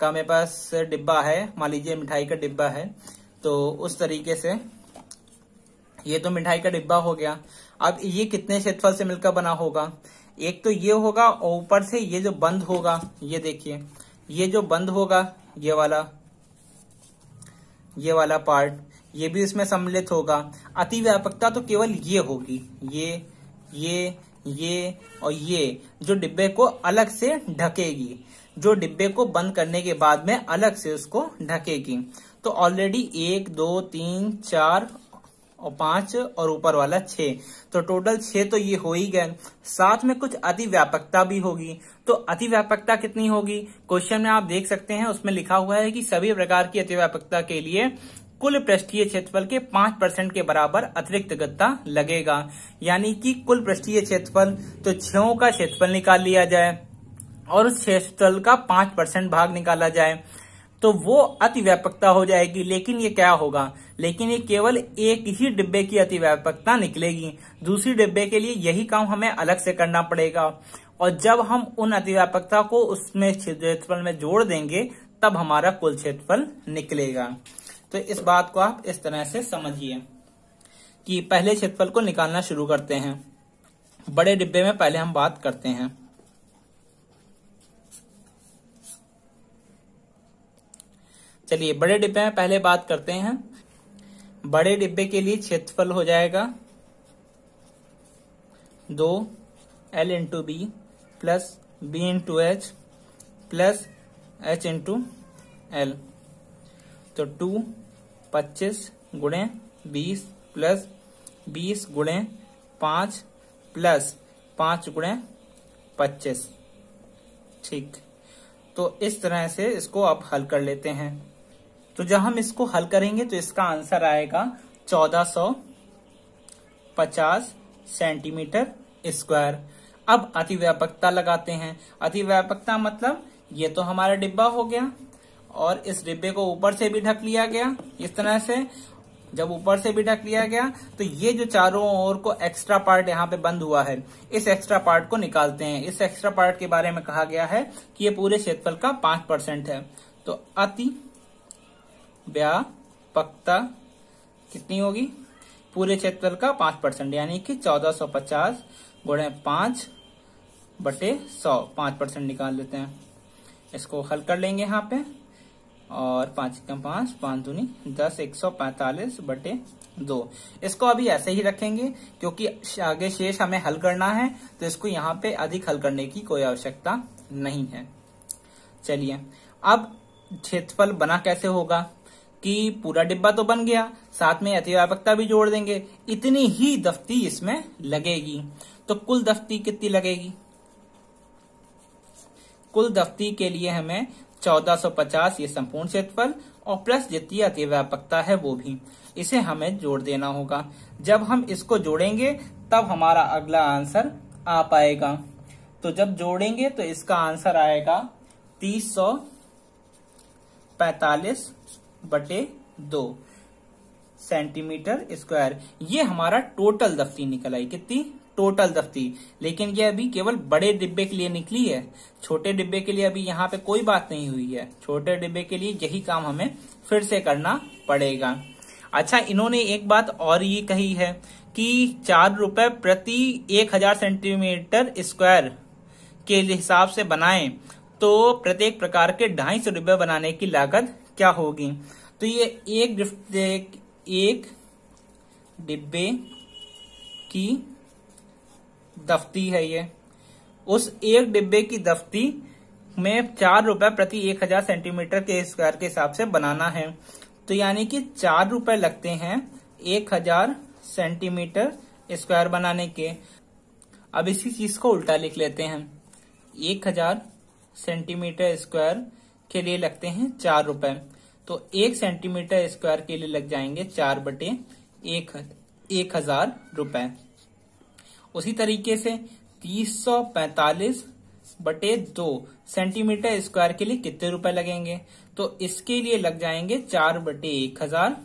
का मेरे पास डिब्बा है मान लीजिए मिठाई का डिब्बा है तो उस तरीके से ये तो मिठाई का डिब्बा हो गया अब ये कितने क्षेत्रफल से मिलकर बना होगा एक तो ये होगा और ऊपर से ये जो बंद होगा ये देखिए ये जो बंद होगा ये वाला ये वाला पार्ट ये भी इसमें सम्मिलित होगा अति व्यापकता तो केवल ये होगी ये ये ये और ये जो डिब्बे को अलग से ढकेगी जो डिब्बे को बंद करने के बाद में अलग से उसको ढकेगी तो ऑलरेडी एक दो तीन चार और पांच और ऊपर वाला छह तो टोटल छह तो ये हो ही गए साथ में कुछ अति व्यापकता भी होगी तो अति व्यापकता कितनी होगी क्वेश्चन में आप देख सकते हैं उसमें लिखा हुआ है कि सभी प्रकार की अति व्यापकता के लिए कुल पृष्ठीय क्षेत्रफल के पांच परसेंट के बराबर अतिरिक्त गत्ता लगेगा यानी कि कुल पृष्ठीय क्षेत्रफल तो छो का क्षेत्रफल निकाल लिया जाए और उस क्षेत्रफल का पांच परसेंट भाग निकाला जाए तो वो अति व्यापकता हो जाएगी लेकिन ये क्या होगा लेकिन ये केवल एक ही डिब्बे की अतिव्यापकता निकलेगी दूसरी डिब्बे के लिए यही काम हमें अलग से करना पड़ेगा और जब हम उन अतिव्यापकता को उसमें क्षेत्रफल में जोड़ देंगे तब हमारा कुल क्षेत्रफल निकलेगा तो इस बात को आप इस तरह से समझिए कि पहले क्षेत्रफल को निकालना शुरू करते हैं बड़े डिब्बे में पहले हम बात करते हैं चलिए बड़े डिब्बे में पहले बात करते हैं बड़े डिब्बे के लिए क्षेत्रफल हो जाएगा दो L into B plus B into H plus H into L तो टू पच्चीस गुणे बीस प्लस बीस गुणे पांच प्लस पांच गुणे पच्चीस ठीक तो इस तरह से इसको आप हल कर लेते हैं तो जब हम इसको हल करेंगे तो इसका आंसर आएगा 1450 सेंटीमीटर स्क्वायर अब अतिव्यापकता लगाते हैं अतिव्यापकता मतलब ये तो हमारा डिब्बा हो गया और इस डिब्बे को ऊपर से भी ढक लिया गया इस तरह से जब ऊपर से भी ढक लिया गया तो ये जो चारों ओर को एक्स्ट्रा पार्ट यहाँ पे बंद हुआ है इस एक्स्ट्रा पार्ट को निकालते हैं इस एक्स्ट्रा पार्ट के बारे में कहा गया है कि ये पूरे क्षेत्रफल का पांच परसेंट है तो अति व्यापकता कितनी होगी पूरे क्षेत्रफल का पांच परसेंट यानी कि चौदह सौ पचास गुणे पांच बटे सौ पांच परसेंट निकाल लेते हैं इसको हल कर लेंगे यहाँ पे और पांच कम पांच पांच दूनी दस एक सौ पैंतालीस बटे दो इसको अभी ऐसे ही रखेंगे क्योंकि आगे शेष हमें हल करना है तो इसको यहाँ पे अधिक हल करने की कोई आवश्यकता नहीं है चलिए अब क्षेत्रफल बना कैसे होगा कि पूरा डिब्बा तो बन गया साथ में अतिव्यापकता भी जोड़ देंगे इतनी ही दफ्ती इसमें लगेगी तो कुल दफ्ती कितनी लगेगी कुल दफ्ती के लिए हमें 1450 ये संपूर्ण क्षेत्रफल और प्लस जितनी अतिव्यापकता है वो भी इसे हमें जोड़ देना होगा जब हम इसको जोड़ेंगे तब हमारा अगला आंसर आ पाएगा तो जब जोड़ेंगे तो इसका आंसर आएगा तीस सौ पैतालीस बटे दो सेंटीमीटर स्क्वायर ये हमारा टोटल दफ्ती निकल आई कितनी टोटल दफ्ती लेकिन ये अभी केवल बड़े डिब्बे के लिए निकली है छोटे डिब्बे के लिए अभी यहाँ पे कोई बात नहीं हुई है छोटे डिब्बे के लिए यही काम हमें फिर से करना पड़ेगा अच्छा इन्होंने एक बात और ये कही है कि चार रुपए प्रति एक हजार सेंटीमीटर स्क्वायर के हिसाब से बनाएं तो प्रत्येक प्रकार के ढाई सौ रुपए बनाने की लागत क्या होगी तो ये एक एक डिब्बे की दफ्ती है ये उस एक डिब्बे की दफ्ती में चार रुपए प्रति एक हजार सेंटीमीटर के स्क्वायर के हिसाब से बनाना है तो यानी कि चार रुपए लगते हैं एक हजार सेंटीमीटर स्क्वायर बनाने के अब इसी चीज को उल्टा लिख लेते हैं एक हजार सेंटीमीटर स्क्वायर के लिए लगते हैं चार रुपए तो एक सेंटीमीटर स्क्वायर के लिए लग जाएंगे चार बटे एक, एक हजार रुपए उसी तरीके से तीस सौ पैतालीस बटे दो सेंटीमीटर स्क्वायर के लिए कितने रुपए लगेंगे तो इसके लिए लग जाएंगे चार बटे एक हजार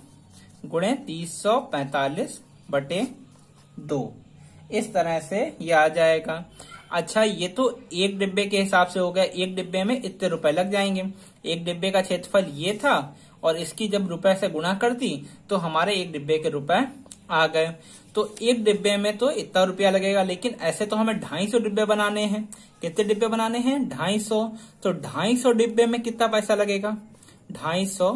गुणे तीस सौ पैतालीस बटे दो इस तरह से यह आ जाएगा अच्छा ये तो एक डिब्बे के हिसाब से हो गया एक डिब्बे में इतने रुपए लग जाएंगे एक डिब्बे का क्षेत्रफल ये था और इसकी जब रुपए से गुणा दी तो हमारे एक डिब्बे के रुपए आ गए तो एक डिब्बे में तो इतना रुपया लगेगा लेकिन ऐसे तो हमें ढाई सौ डिब्बे बनाने हैं कितने डिब्बे बनाने हैं ढाई सौ तो ढाई सौ डिब्बे में कितना पैसा लगेगा ढाई सौ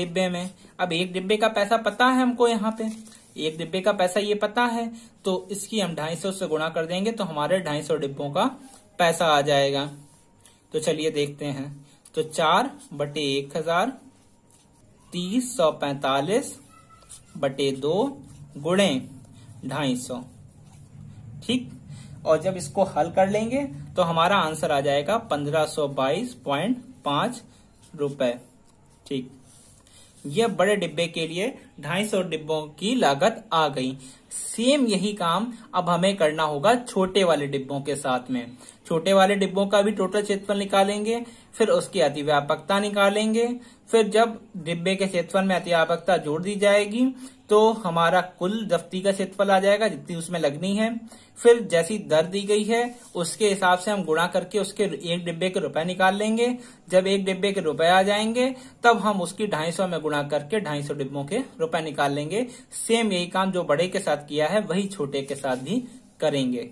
डिब्बे में अब एक डिब्बे का पैसा पता है हमको यहाँ पे एक डिब्बे का पैसा ये पता है तो इसकी हम ढाई सौ से गुणा कर देंगे तो हमारे ढाई सौ डिब्बों का पैसा आ जाएगा तो चलिए देखते हैं तो चार बटे एक हजार तीस सौ पैतालीस बटे दो गुणे ढाई सौ ठीक और जब इसको हल कर लेंगे तो हमारा आंसर आ जाएगा पंद्रह सौ बाईस पॉइंट पांच रुपए ठीक यह बड़े डिब्बे के लिए ढाई सौ डिब्बों की लागत आ गई सेम यही काम अब हमें करना होगा छोटे वाले डिब्बों के साथ में छोटे वाले डिब्बों का भी टोटल क्षेत्रफल निकालेंगे फिर उसकी अतिव्यापकता निकालेंगे फिर जब डिब्बे के क्षेत्रफल में अतिव्यापकता जोड़ दी जाएगी तो हमारा कुल दफ्ती का क्षेत्रफल आ जाएगा जितनी उसमें लगनी है फिर जैसी दर दी गई है उसके हिसाब से हम गुणा करके उसके एक डिब्बे के रुपए निकाल लेंगे जब एक डिब्बे के रुपए आ जाएंगे तब हम उसकी ढाई सौ में गुणा करके ढाई सौ डिब्बों के रुपए निकाल लेंगे सेम यही काम जो बड़े के साथ किया है वही छोटे के साथ भी करेंगे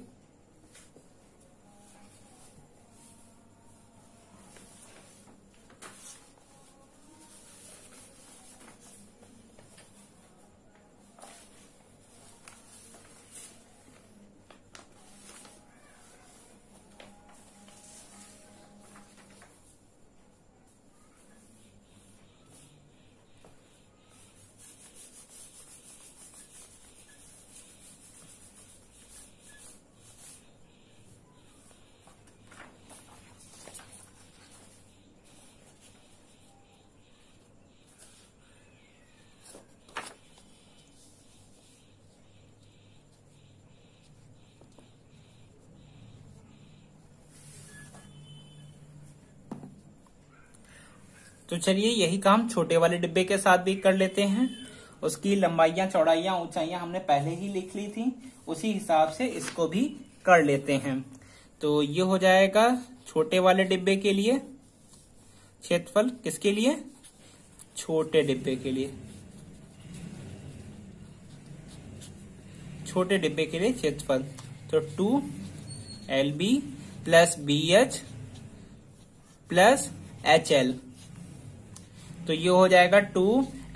तो चलिए यही काम छोटे वाले डिब्बे के साथ भी कर लेते हैं उसकी लंबाइया चौड़ाइया ऊंचाइया हमने पहले ही लिख ली थी उसी हिसाब से इसको भी कर लेते हैं तो ये हो जाएगा छोटे वाले डिब्बे के लिए क्षेत्रफल किसके लिए छोटे डिब्बे के लिए छोटे डिब्बे के लिए क्षेत्रफल तो two L B plus B H plus H L तो ये हो जाएगा टू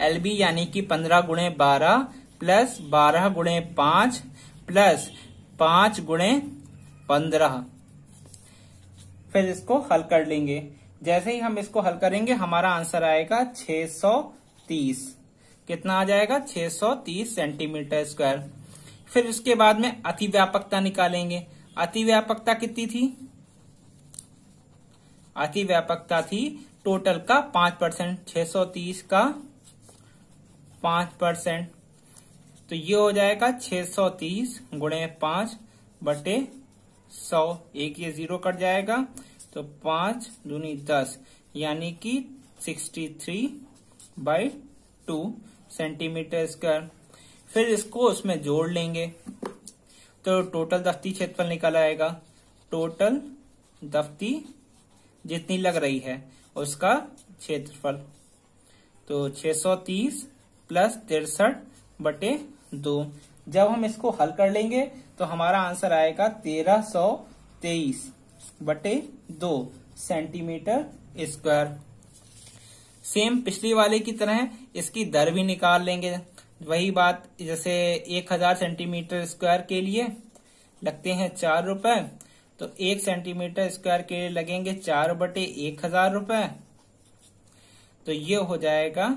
एल बी यानी कि पंद्रह गुणे बारह प्लस बारह गुणे पांच प्लस पांच गुणे पंद्रह फिर इसको हल कर लेंगे जैसे ही हम इसको हल करेंगे हमारा आंसर आएगा 630 कितना आ जाएगा 630 सेंटीमीटर स्क्वायर फिर उसके बाद में अतिव्यापकता निकालेंगे अतिव्यापकता कितनी थी अतिव्यापकता थी टोटल का पांच परसेंट छह सौ तीस का पांच परसेंट तो ये हो जाएगा छह सौ तीस गुणे पांच बटे सौ एक ये जीरो कट जाएगा तो पांच दूनी दस यानी कि sixty three by two centimetre square फिर इसको उसमें जोड़ लेंगे तो टोटल दफ्ती क्षेत्रफल निकल आएगा टोटल दफ्ती जितनी लग रही है और उसका क्षेत्रफल तो 630 प्लस तिरसठ बटे दो जब हम इसको हल कर लेंगे तो हमारा आंसर आएगा 1323 बटे दो सेंटीमीटर स्क्वायर सेम पिछली वाले की तरह इसकी दर भी निकाल लेंगे वही बात जैसे 1000 सेंटीमीटर स्क्वायर के लिए लगते हैं चार रुपए तो एक सेंटीमीटर स्क्वायर के लिए लगेंगे चार बटे एक हजार रुपए तो ये हो जाएगा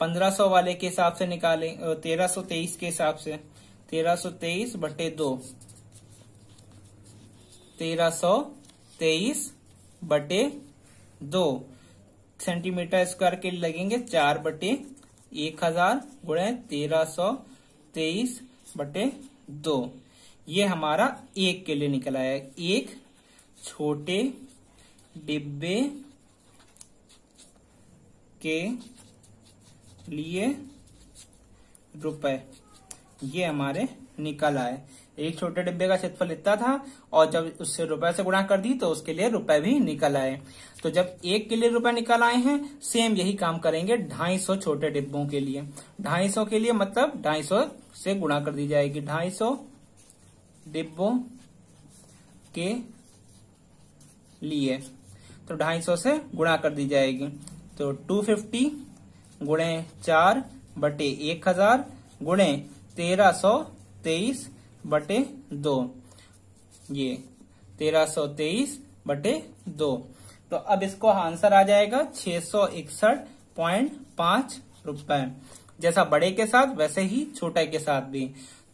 पंद्रह सौ वाले के हिसाब से निकाले तेरह सौ तेईस के हिसाब से तेरह सौ तेईस बटे दो तेरह सौ तेईस बटे दो सेंटीमीटर स्क्वायर के लिए लगेंगे चार बटे एक हजार गुणे तेरह सौ तेईस बटे दो ये हमारा एक के लिए निकल आया एक छोटे डिब्बे के लिए रुपए ये हमारे निकल आए एक छोटे डिब्बे का क्षेत्रफल इतना था और जब उससे रुपए से गुणा कर दी तो उसके लिए रुपए भी निकल आए तो जब एक के लिए रुपए निकल आए हैं सेम यही काम करेंगे ढाई सौ छोटे डिब्बों के लिए ढाई सौ के लिए मतलब ढाई सौ से गुणा कर दी जाएगी ढाई सौ डिब्बों के लिए तो 250 से गुणा कर दी जाएगी तो 250 फिफ्टी गुणे चार बटे एक हजार गुणे तेरह सौ तेईस बटे दो ये तेरह सौ तेईस बटे दो तो अब इसको आंसर आ जाएगा छह सौ इकसठ पॉइंट पांच रुपए जैसा बड़े के साथ वैसे ही छोटे के साथ भी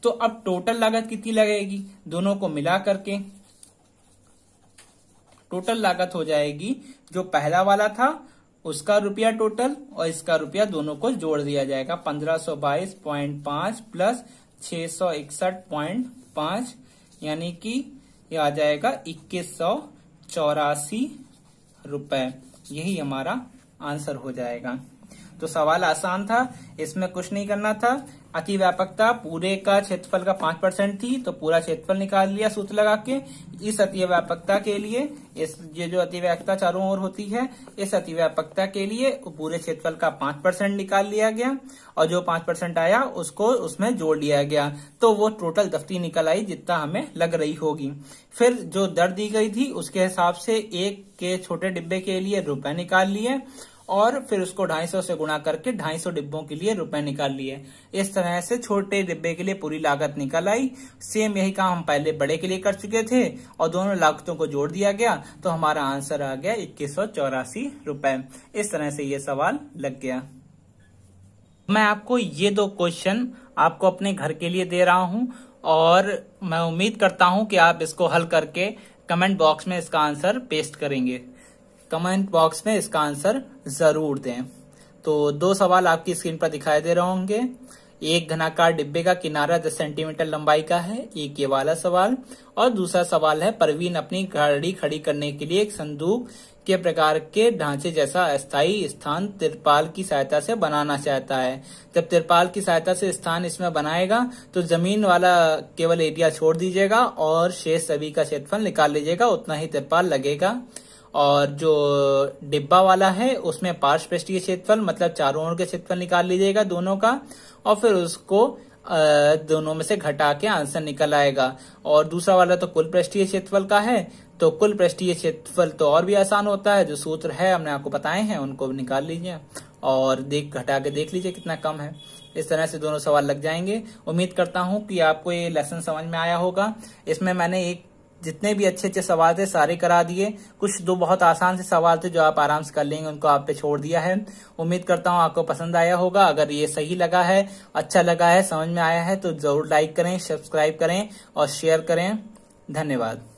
तो अब टोटल लागत कितनी लगेगी दोनों को मिला करके टोटल लागत हो जाएगी जो पहला वाला था उसका रुपया टोटल और इसका रुपया दोनों को जोड़ दिया जाएगा पंद्रह सौ बाईस पांच प्लस छह सौ इकसठ पांच यानी कि यह आ जाएगा इक्कीस सौ चौरासी रुपए यही हमारा आंसर हो जाएगा तो सवाल आसान था इसमें कुछ नहीं करना था अति व्यापकता पूरे का क्षेत्रफल का पांच परसेंट थी तो पूरा क्षेत्रफल निकाल लिया सूत्र लगा के इस अति व्यापकता के लिए इस ये जो अतिव्यापकता चारों ओर होती है इस अति व्यापकता के लिए पूरे क्षेत्रफल का पांच परसेंट निकाल लिया गया और जो पांच परसेंट आया उसको उसमें जोड़ लिया गया तो वो टोटल दफ्ती निकल आई जितना हमें लग रही होगी फिर जो दर दी गई थी उसके हिसाब से एक के छोटे डिब्बे के लिए रुपए निकाल लिए और फिर उसको 250 से गुणा करके 250 डिब्बों के लिए रुपए निकाल लिए इस तरह से छोटे डिब्बे के लिए पूरी लागत निकल आई सेम यही काम हम पहले बड़े के लिए कर चुके थे और दोनों लागतों को जोड़ दिया गया तो हमारा आंसर आ गया इक्कीस रूपए इस तरह से ये सवाल लग गया मैं आपको ये दो क्वेश्चन आपको अपने घर के लिए दे रहा हूं और मैं उम्मीद करता हूं कि आप इसको हल करके कमेंट बॉक्स में इसका आंसर पेस्ट करेंगे कमेंट बॉक्स में इसका आंसर जरूर दें तो दो सवाल आपकी स्क्रीन पर दिखाई दे रहे होंगे एक घनाकार डिब्बे का किनारा दस सेंटीमीटर लंबाई का है एक ये वाला सवाल और दूसरा सवाल है परवीन अपनी गाड़ी खड़ी करने के लिए एक संदूक के प्रकार के ढांचे जैसा अस्थायी स्थान तिरपाल की सहायता से बनाना चाहता है जब तिरपाल की सहायता से स्थान इसमें बनाएगा तो जमीन वाला केवल एरिया छोड़ दीजिएगा और शेष सभी का क्षेत्रफल निकाल लीजिएगा उतना ही तिरपाल लगेगा और जो डिब्बा वाला है उसमें पार्श पृष्ठीय क्षेत्रफल मतलब चारों ओर के क्षेत्रफल निकाल लीजिएगा दोनों का और फिर उसको दोनों में से घटा के आंसर निकल आएगा और दूसरा वाला तो कुल पृष्ठीय क्षेत्रफल का है तो कुल पृष्ठीय क्षेत्रफल तो और भी आसान होता है जो सूत्र है हमने आपको बताए हैं उनको निकाल लीजिए और देख घटा के देख लीजिए कितना कम है इस तरह से दोनों सवाल लग जाएंगे उम्मीद करता हूं कि आपको ये लेसन समझ में आया होगा इसमें मैंने एक जितने भी अच्छे अच्छे सवाल थे सारे करा दिए कुछ दो बहुत आसान से सवाल थे जो आप आराम से कर लेंगे उनको आप पे छोड़ दिया है उम्मीद करता हूँ आपको पसंद आया होगा अगर ये सही लगा है अच्छा लगा है समझ में आया है तो जरूर लाइक करें सब्सक्राइब करें और शेयर करें धन्यवाद